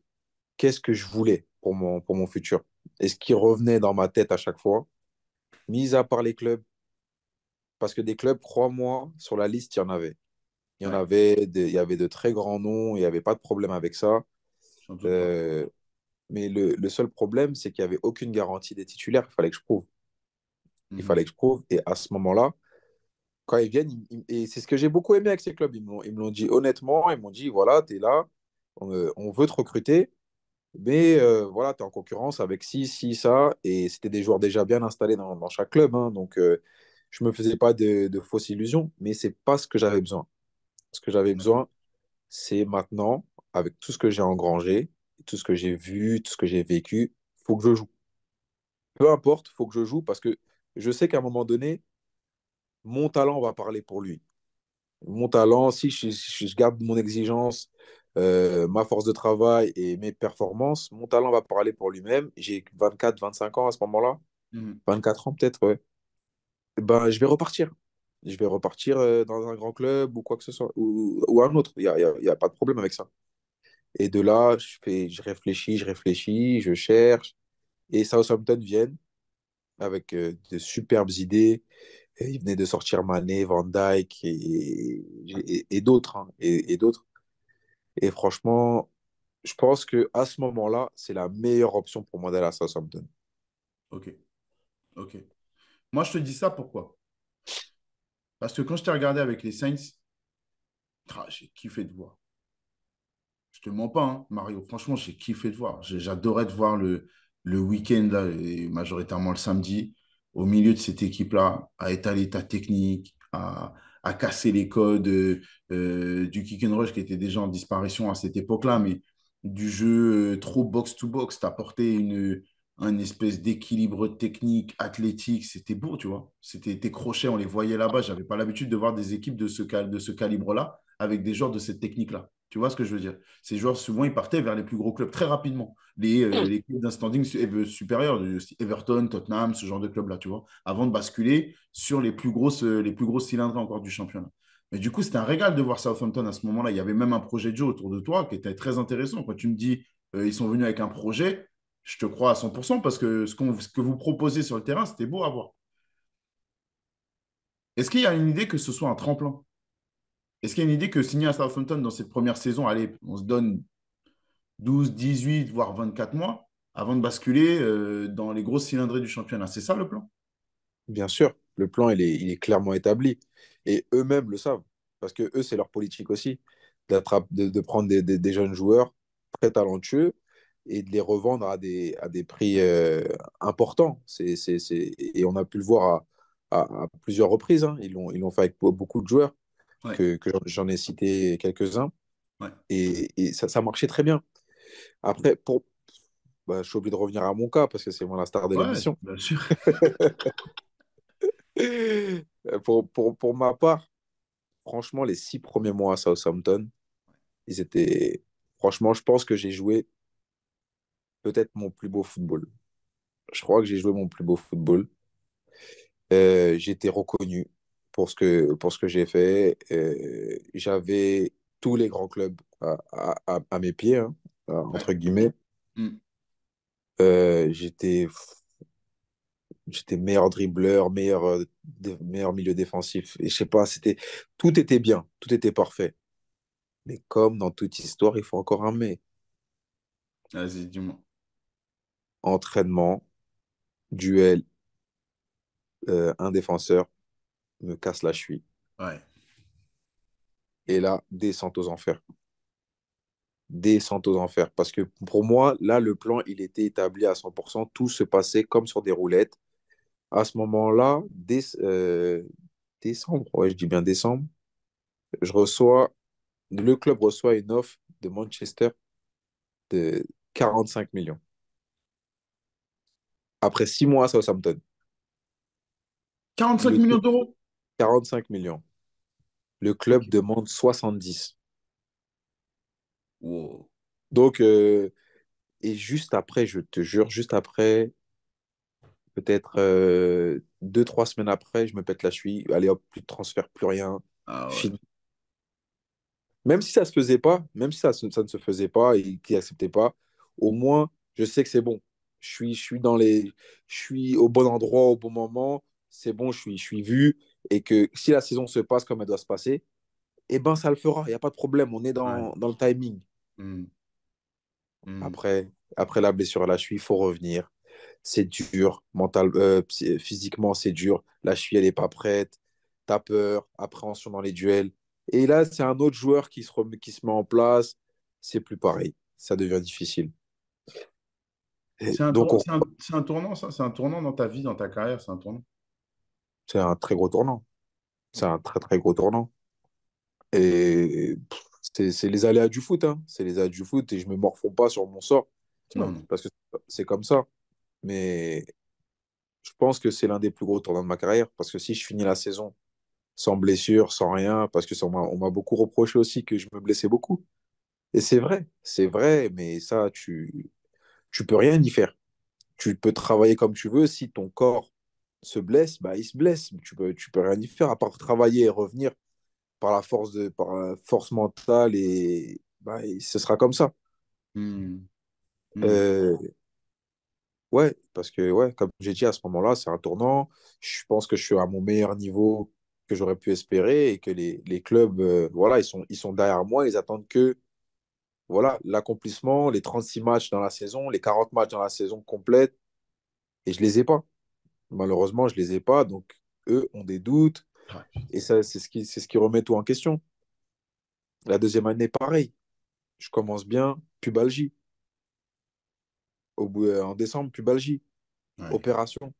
qu'est-ce que je voulais pour mon, pour mon futur. Et ce qui revenait dans ma tête à chaque fois, mis à part les clubs, parce que des clubs, crois-moi, sur la liste, il y en avait. Il y en avait, il y avait de très grands noms, il n'y avait pas de problème avec ça. Euh, mais le, le seul problème, c'est qu'il n'y avait aucune garantie des titulaires. Il fallait que je prouve. Il mhm. fallait que je prouve. Et à ce moment-là, quand ils viennent, et c'est ce que j'ai beaucoup aimé avec ces clubs, ils me l'ont dit honnêtement, ils m'ont dit, voilà, tu es là, euh, on, veut te recruter, mais euh, voilà, tu es en concurrence avec ci, ci, ça. Et c'était des joueurs déjà bien installés dans, dans chaque club. Hein. donc, euh, je ne me faisais pas de, de fausses illusions, mais ce n'est pas ce que j'avais besoin. Ce que j'avais besoin, c'est maintenant, avec tout ce que j'ai engrangé, tout ce que j'ai vu, tout ce que j'ai vécu, faut que je joue. Peu importe, faut que je joue parce que je sais qu'à un moment donné, mon talent va parler pour lui. Mon talent, si je, garde mon exigence, euh, ma force de travail et mes performances, mon talent va parler pour lui-même. J'ai 24, 25 ans à ce moment-là, 24 mmh. ans peut-être, ouais. Eh ben, je vais repartir. Je vais repartir euh, dans un grand club ou quoi que ce soit, ou, un autre. Il n'y y a pas de problème avec ça. Et de là, je, fais, je réfléchis, je réfléchis, je cherche. Et Southampton viennent avec euh, de superbes idées. Et ils venaient de sortir Mané, Van Dyke et, d'autres. Hein, et, d'autres. et, franchement, je pense que à ce moment-là, c'est la meilleure option pour moi d'aller à Southampton. Ok. Ok. Moi, je te dis ça pourquoi Parce que quand je t'ai regardé avec les Saints, j'ai kiffé de voir je te mens pas, hein, Mario. Franchement, j'ai kiffé de voir. J'adorais de voir le, le week-end, majoritairement le samedi, au milieu de cette équipe-là, à étaler ta technique, à, casser les codes euh, euh, du kick and rush qui était déjà en disparition à cette époque-là, mais du jeu euh, trop box-to-box, t'apportais une, un espèce d'équilibre technique, athlétique, c'était beau, tu vois. C'était tes crochets, on les voyait là-bas. Je n'avais pas l'habitude de voir des équipes de ce, cal de ce calibre-là avec des joueurs de cette technique-là. Tu vois ce que je veux dire Ces joueurs, souvent, ils partaient vers les plus gros clubs très rapidement. Les, euh, hmm. clubs d'un standing supérieur, euh, Everton, Tottenham, ce genre de clubs-là, tu vois, avant de basculer sur les plus grosses, euh, les plus cylindres encore du championnat. Mais du coup, c'était un régal de voir Southampton à ce moment-là. Il y avait même un projet de jeu autour de toi qui était très intéressant. Quand tu me dis ils sont venus avec un projet, je te crois à 100% parce que ce, ce que vous proposez sur le terrain, c'était beau à voir. Est-ce qu'il y a une idée que ce soit un tremplin est-ce qu'il y a une idée que signer à Southampton dans cette première saison, allez, on se donne 12, 18, voire 24 mois avant de basculer euh, dans les grosses cylindrées du championnat C'est ça le plan Bien sûr, le plan, il est, clairement établi. Et eux-mêmes le savent, parce que eux, c'est leur politique aussi, de, prendre des, jeunes joueurs très talentueux et de les revendre à des, à des prix euh, importants. Et on a pu le voir à, plusieurs reprises. Hein. ils l'ont fait avec beaucoup de joueurs que, j'en ai cité quelques-uns. Et, ça, marchait très bien. Après, pour... Bah, je suis obligé de revenir à mon cas parce que c'est moi la star de l'émission. Bien sûr. pour, pour, pour, ma part, franchement, les six premiers mois à Southampton, ils étaient. Franchement, je pense que j'ai joué peut-être mon plus beau football. Je crois que j'ai joué mon plus beau football. Euh, j'étais reconnu pour ce que, pour ce que j'ai fait. Euh, j'avais tous les grands clubs à, à, mes pieds, hein, entre guillemets. Mm. Euh, j'étais j'étais meilleur dribbleur, meilleur, euh, meilleur milieu défensif. Et je sais pas, c'était tout était bien, tout était parfait. Mais comme dans toute histoire, il faut encore un mais. Vas-y, dis-moi. Entraînement, duel, un défenseur, me casse la cheville. Et là, descente aux enfers. Descente aux enfers. Parce que pour moi, là, le plan, il était établi à 100%. Tout se passait comme sur des roulettes. À ce moment-là, euh, décembre, ouais, je dis bien décembre, je reçois, le club reçoit une offre de Manchester de 45 millions. Après six mois ça me donne 45 millions d'euros 45 millions. Le club demande 70. Donc, euh, et juste après, je te jure, juste après, peut-être euh, deux, trois semaines après, je me pète la cheville. Allez hop, plus de transfert, plus rien. Ah même si ça se faisait pas, même si ça, ça ne se faisait pas et qu'il acceptait pas, au moins, je sais que c'est bon. Je suis, je suis dans les, je suis au bon endroit au bon moment. C'est bon, je suis, je suis vu et que si la saison se passe comme elle doit se passer, eh ben ça le fera, il n'y a pas de problème, on est dans, le timing. Hmm. Hmm. Après, après la blessure à la cheville, il faut revenir. C'est dur, mental, euh, physiquement c'est dur, la cheville elle n'est pas prête, t'as peur, appréhension dans les duels. Et là, c'est un autre joueur qui se, qui se met en place, c'est plus pareil, ça devient difficile. C'est un, tournant, C'est un tournant dans ta vie, dans ta carrière, c'est un tournant c'est un très gros tournant. C'est un très, très gros tournant. Et c'est les aléas du foot. Hein. C'est les aléas du foot et je ne me morfonds pas sur mon sort. Parce que c'est comme ça. Mais je pense que c'est l'un des plus gros tournants de ma carrière. Parce que si je finis la saison sans blessure, sans rien, parce que on m'a beaucoup reproché aussi que je me blessais beaucoup. Et c'est vrai, c'est vrai, mais ça, tu ne peux rien y faire. Tu peux travailler comme tu veux. Si ton corps se blesse, bah, il se blesse. Tu peux, tu peux rien y faire à part travailler et revenir par la force, de, par force mentale et, bah, ce sera comme ça. Oui, mmh. mmh. euh, ouais, parce que ouais, comme j'ai dit à ce moment-là, c'est un tournant. Je pense que je suis à mon meilleur niveau que j'aurais pu espérer et que les, les clubs, euh, voilà, ils sont, ils sont derrière moi, ils attendent que voilà l'accomplissement, les 36 matchs dans la saison, les 40 matchs dans la saison complète, et je les ai pas. Malheureusement, je ne les ai pas, donc eux ont des doutes. Et ça, c'est ce qui, c'est ce qui remet tout en question. La deuxième année, pareil. Je commence bien, pubalgie. Au bout, euh, en décembre, pubalgie. Ouais. Opération.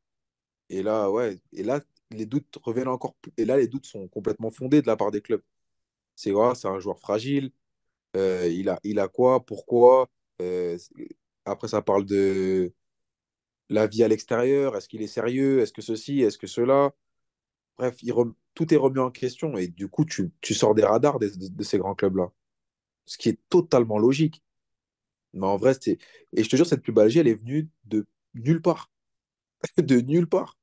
Et là, ouais. Et là, les doutes reviennent encore Et là, les doutes sont complètement fondés de la part des clubs. C'est quoi c'est un joueur fragile. Euh, il, a, il a quoi Pourquoi euh, Après, ça parle de, la vie à l'extérieur, est-ce qu'il est sérieux, est-ce que ceci, est-ce que cela. Bref, tout est remis en question et du coup, tu, sors des radars de, ces grands clubs-là. Ce qui est totalement logique. Mais en vrai, c'est. Et je te jure, cette pubalgie, elle est venue de nulle part. de nulle part.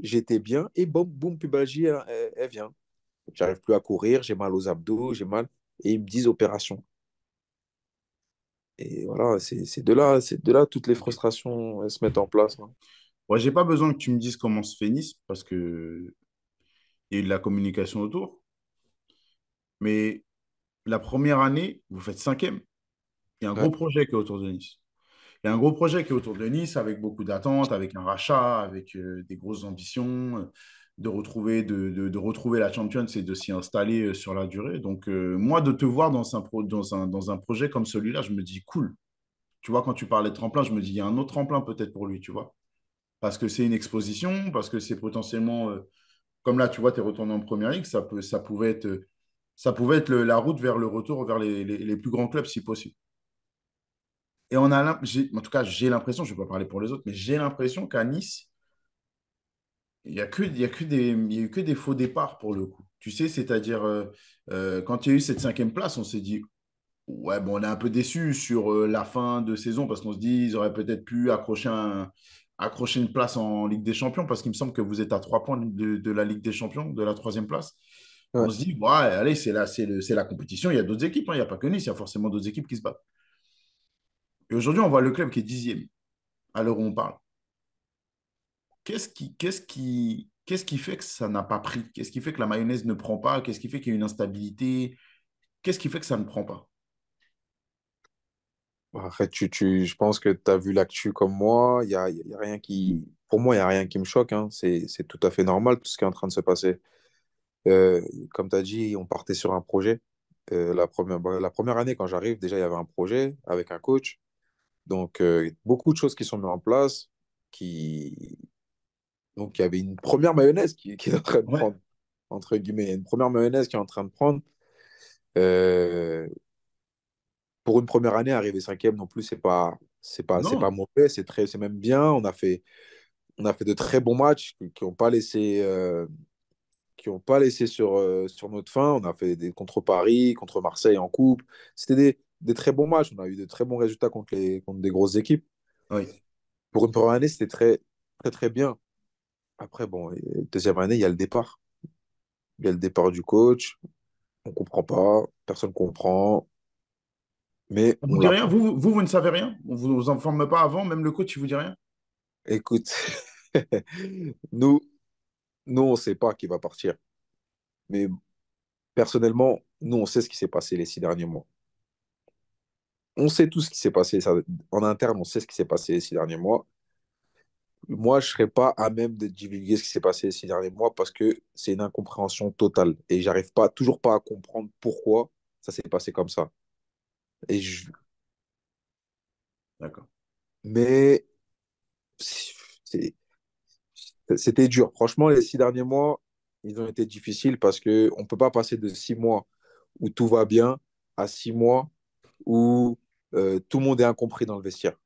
J'étais bien et boum, boum, pubalgie, elle, elle vient. J'arrive plus à courir, j'ai mal aux abdos, j'ai mal. Et ils me disent opération. Et voilà, c'est de là, c'est de là toutes les frustrations se mettent en place. Moi, hein. j'ai pas besoin que tu me dises comment se fait Nice parce que il y a eu de la communication autour. Mais la première année, vous faites cinquième. Il y a un gros projet qui est autour de Nice. Il y a un gros projet qui est autour de Nice avec beaucoup d'attentes, avec un rachat, avec euh, des grosses ambitions. Euh, de retrouver, de, retrouver la Champions c'est de s'y installer euh, sur la durée. Donc, euh, moi, de te voir dans un, dans dans un projet comme celui-là, je me dis cool. Tu vois, quand tu parlais de tremplin, je me dis il y a un autre tremplin peut-être pour lui, tu vois. Parce que c'est une exposition, parce que c'est potentiellement. Euh, comme là, tu vois, tu es retourné en première ligue, ça, peut, ça pouvait être, ça pouvait être la route vers le retour vers les, plus grands clubs si possible. Et on a, en tout cas, j'ai l'impression, je ne vais pas parler pour les autres, mais j'ai l'impression qu'à Nice, il n'y a, a, eu que des faux départs pour le coup. Tu sais, c'est-à-dire, euh, euh, quand il y a eu cette cinquième place, on s'est dit, ouais, bon, on est un peu déçu sur euh, la fin de saison parce qu'on se dit, ils auraient peut-être pu accrocher, une place en Ligue des Champions parce qu'il me semble que vous êtes à trois points de, la Ligue des Champions, de la troisième place. On se dit, ouais, allez, c'est la, c'est la compétition, il y a d'autres équipes, hein, il n'y a pas que Nice, il y a forcément d'autres équipes qui se battent. Et aujourd'hui, on voit le club qui est dixième à l'heure où on parle qu'est-ce qui, qu'est-ce qui, qu'est-ce qui fait que ça n'a pas pris Qu'est-ce qui fait que la mayonnaise ne prend pas Qu'est-ce qui fait qu'il y a une instabilité Qu'est-ce qui fait que ça ne prend pas bah, tu, tu, je pense que tu as vu l'actu comme moi. Y a, y a rien qui, pour moi, il n'y a rien qui me choque. Hein. C'est, tout à fait normal tout ce qui est en train de se passer. Euh, comme tu as dit, on partait sur un projet. Euh, la, première, bah, la première année, quand j'arrive, déjà, il y avait un projet avec un coach. Donc, euh, beaucoup de choses qui sont mises en place, qui, donc, il y avait une première mayonnaise qui, est en train de prendre, entre guillemets, une première mayonnaise qui est en train de prendre. pour une première année, arriver cinquième non plus, c'est pas, c'est pas, c'est pas mauvais, c'est très, c'est même bien. On a fait, on a fait de très bons matchs qui n'ont pas laissé, euh, qui ont pas laissé sur, euh, sur notre fin. On a fait des contre Paris, contre Marseille en coupe. C'était des, des, très bons matchs. On a eu de très bons résultats contre les, contre des grosses équipes. Pour une première année, c'était très, très, très bien. Après, bon, deuxième année, il y a le départ. Il y a le départ du coach. On ne comprend pas. Personne ne comprend. Mais on dit rien. Vous, vous, vous, ne savez rien On ne vous informe pas avant Même le coach, il vous dit rien Écoute, nous, nous, on ne sait pas qui va partir. Mais personnellement, nous, on sait ce qui s'est passé les six derniers mois. On sait tout ce qui s'est passé. En interne, on sait ce qui s'est passé les six derniers mois moi, je ne serais pas à même de divulguer ce qui s'est passé ces derniers mois parce que c'est une incompréhension totale et j'arrive pas, toujours pas à comprendre pourquoi ça s'est passé comme ça. Et je... D'accord. Mais c'était dur. Franchement, les six derniers mois, ils ont été difficiles parce qu'on ne peut pas passer de six mois où tout va bien à six mois où euh, tout le monde est incompris dans le vestiaire.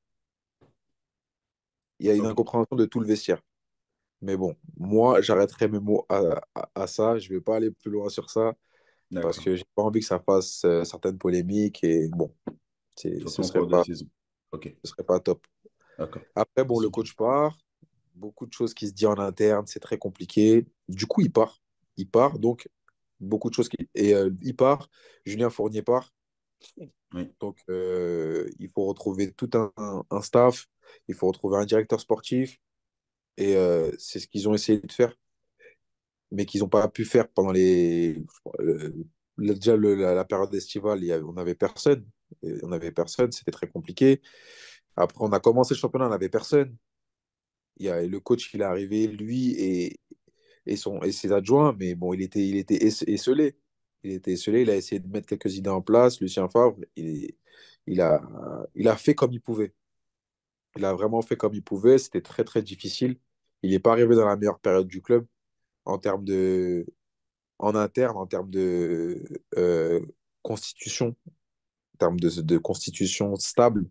Il y a une incompréhension de tout le vestiaire. Mais bon, moi, j'arrêterai mes mots à, ça. Je ne vais pas aller plus loin sur ça parce que j'ai pas envie que ça fasse euh, certaines polémiques et bon, ce serait ce serait pas top. Après, bon, le coach part, beaucoup de choses qui se disent en interne, c'est très compliqué. Du coup, il part, il part, donc beaucoup de choses qui et euh, il part. Julien Fournier part, oui. Donc, euh, il faut retrouver tout un, staff, il faut retrouver un directeur sportif. Et euh, c'est ce qu'ils ont essayé de faire, mais qu'ils n'ont pas pu faire pendant les. Euh, déjà, la, période estivale, avait, on n'avait personne. On n'avait personne, c'était très compliqué. Après, on a commencé le championnat, on n'avait personne. Il y a, le coach, il est arrivé, lui et, et, son, et ses adjoints, mais bon, il était, il était esselé il était il a essayé de mettre quelques idées en place. Lucien Favre, il, il, a, il a fait comme il pouvait. Il a vraiment fait comme il pouvait. C'était très, très difficile. Il n'est pas arrivé dans la meilleure période du club en termes de. en interne, en termes de euh, constitution, en termes de, constitution stable.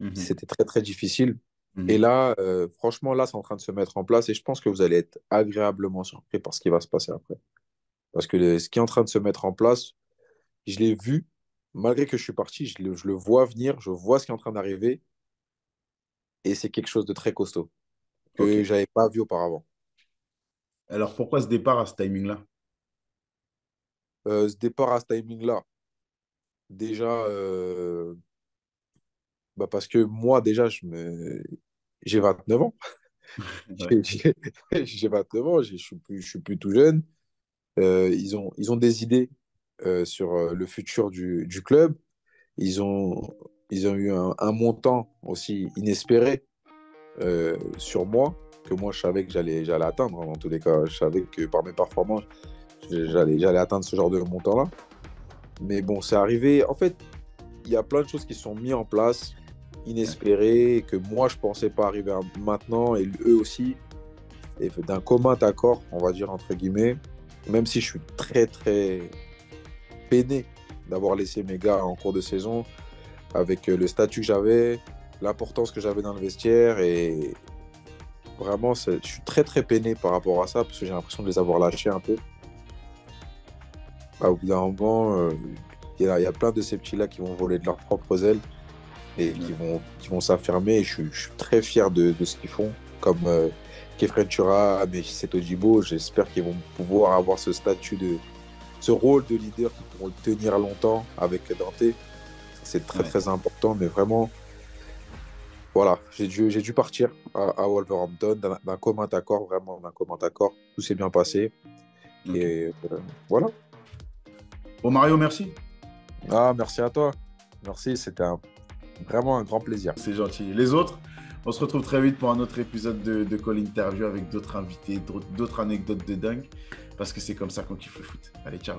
Mhm. C'était très, très difficile. Mhm. Et là, euh, franchement, là, c'est en train de se mettre en place et je pense que vous allez être agréablement surpris par ce qui va se passer après. Parce que ce qui est en train de se mettre en place, je l'ai vu, malgré que je suis parti, je le, vois venir, je vois ce qui est en train d'arriver. Et c'est quelque chose de très costaud que je j'avais pas vu auparavant. Alors pourquoi ce départ à ce timing-là euh, Ce départ à ce timing-là, déjà, euh, bah, parce que moi, déjà, je me... j'ai 29 ans. j'ai 29 ans, je suis, je suis plus tout jeune. Euh, ils, ont, ils ont des idées euh, sur euh, le futur du, club. Ils ont, ils ont eu un, montant aussi inespéré sur moi, que moi je savais que j'allais atteindre. En hein. tous les cas, je savais que par mes performances, j'allais atteindre ce genre de montant-là. Mais bon, c'est arrivé. En fait, il y a plein de choses qui sont mises en place, inespérées, que moi, je ne pensais pas arriver maintenant, et eux aussi. Et d'un commun accord, on va dire, entre guillemets, même si je suis très très peiné d'avoir laissé mes gars en cours de saison, avec euh, le statut que j'avais, l'importance que j'avais dans le vestiaire, et vraiment, je suis très très peiné par rapport à ça, parce que j'ai l'impression de les avoir lâchés un peu. Bah, au bout d'un moment, euh, il y, a plein de ces petits-là qui vont voler de leurs propres ailes et qui vont, vont s'affirmer. Je, je, suis très fier de, ce qu'ils font, comme euh, Kefren Tura, mais c'est Odibo, j'espère qu'ils vont pouvoir avoir ce statut de ce rôle de leader qui pourront tenir longtemps avec Dante. C'est très très important, mais vraiment, voilà, j'ai dû, j'ai dû partir à, Wolverhampton d'un, commun accord, vraiment d'un commun accord. Tout s'est bien passé. Et euh, voilà. Bon, Mario, merci. Ah, merci à toi. Merci, c'était vraiment un grand plaisir. C'est gentil. Les autres on se retrouve très vite pour un autre épisode de, Call Interview avec d'autres invités, d'autres anecdotes de dingue, parce que c'est comme ça qu'on kiffe le foot. Allez, ciao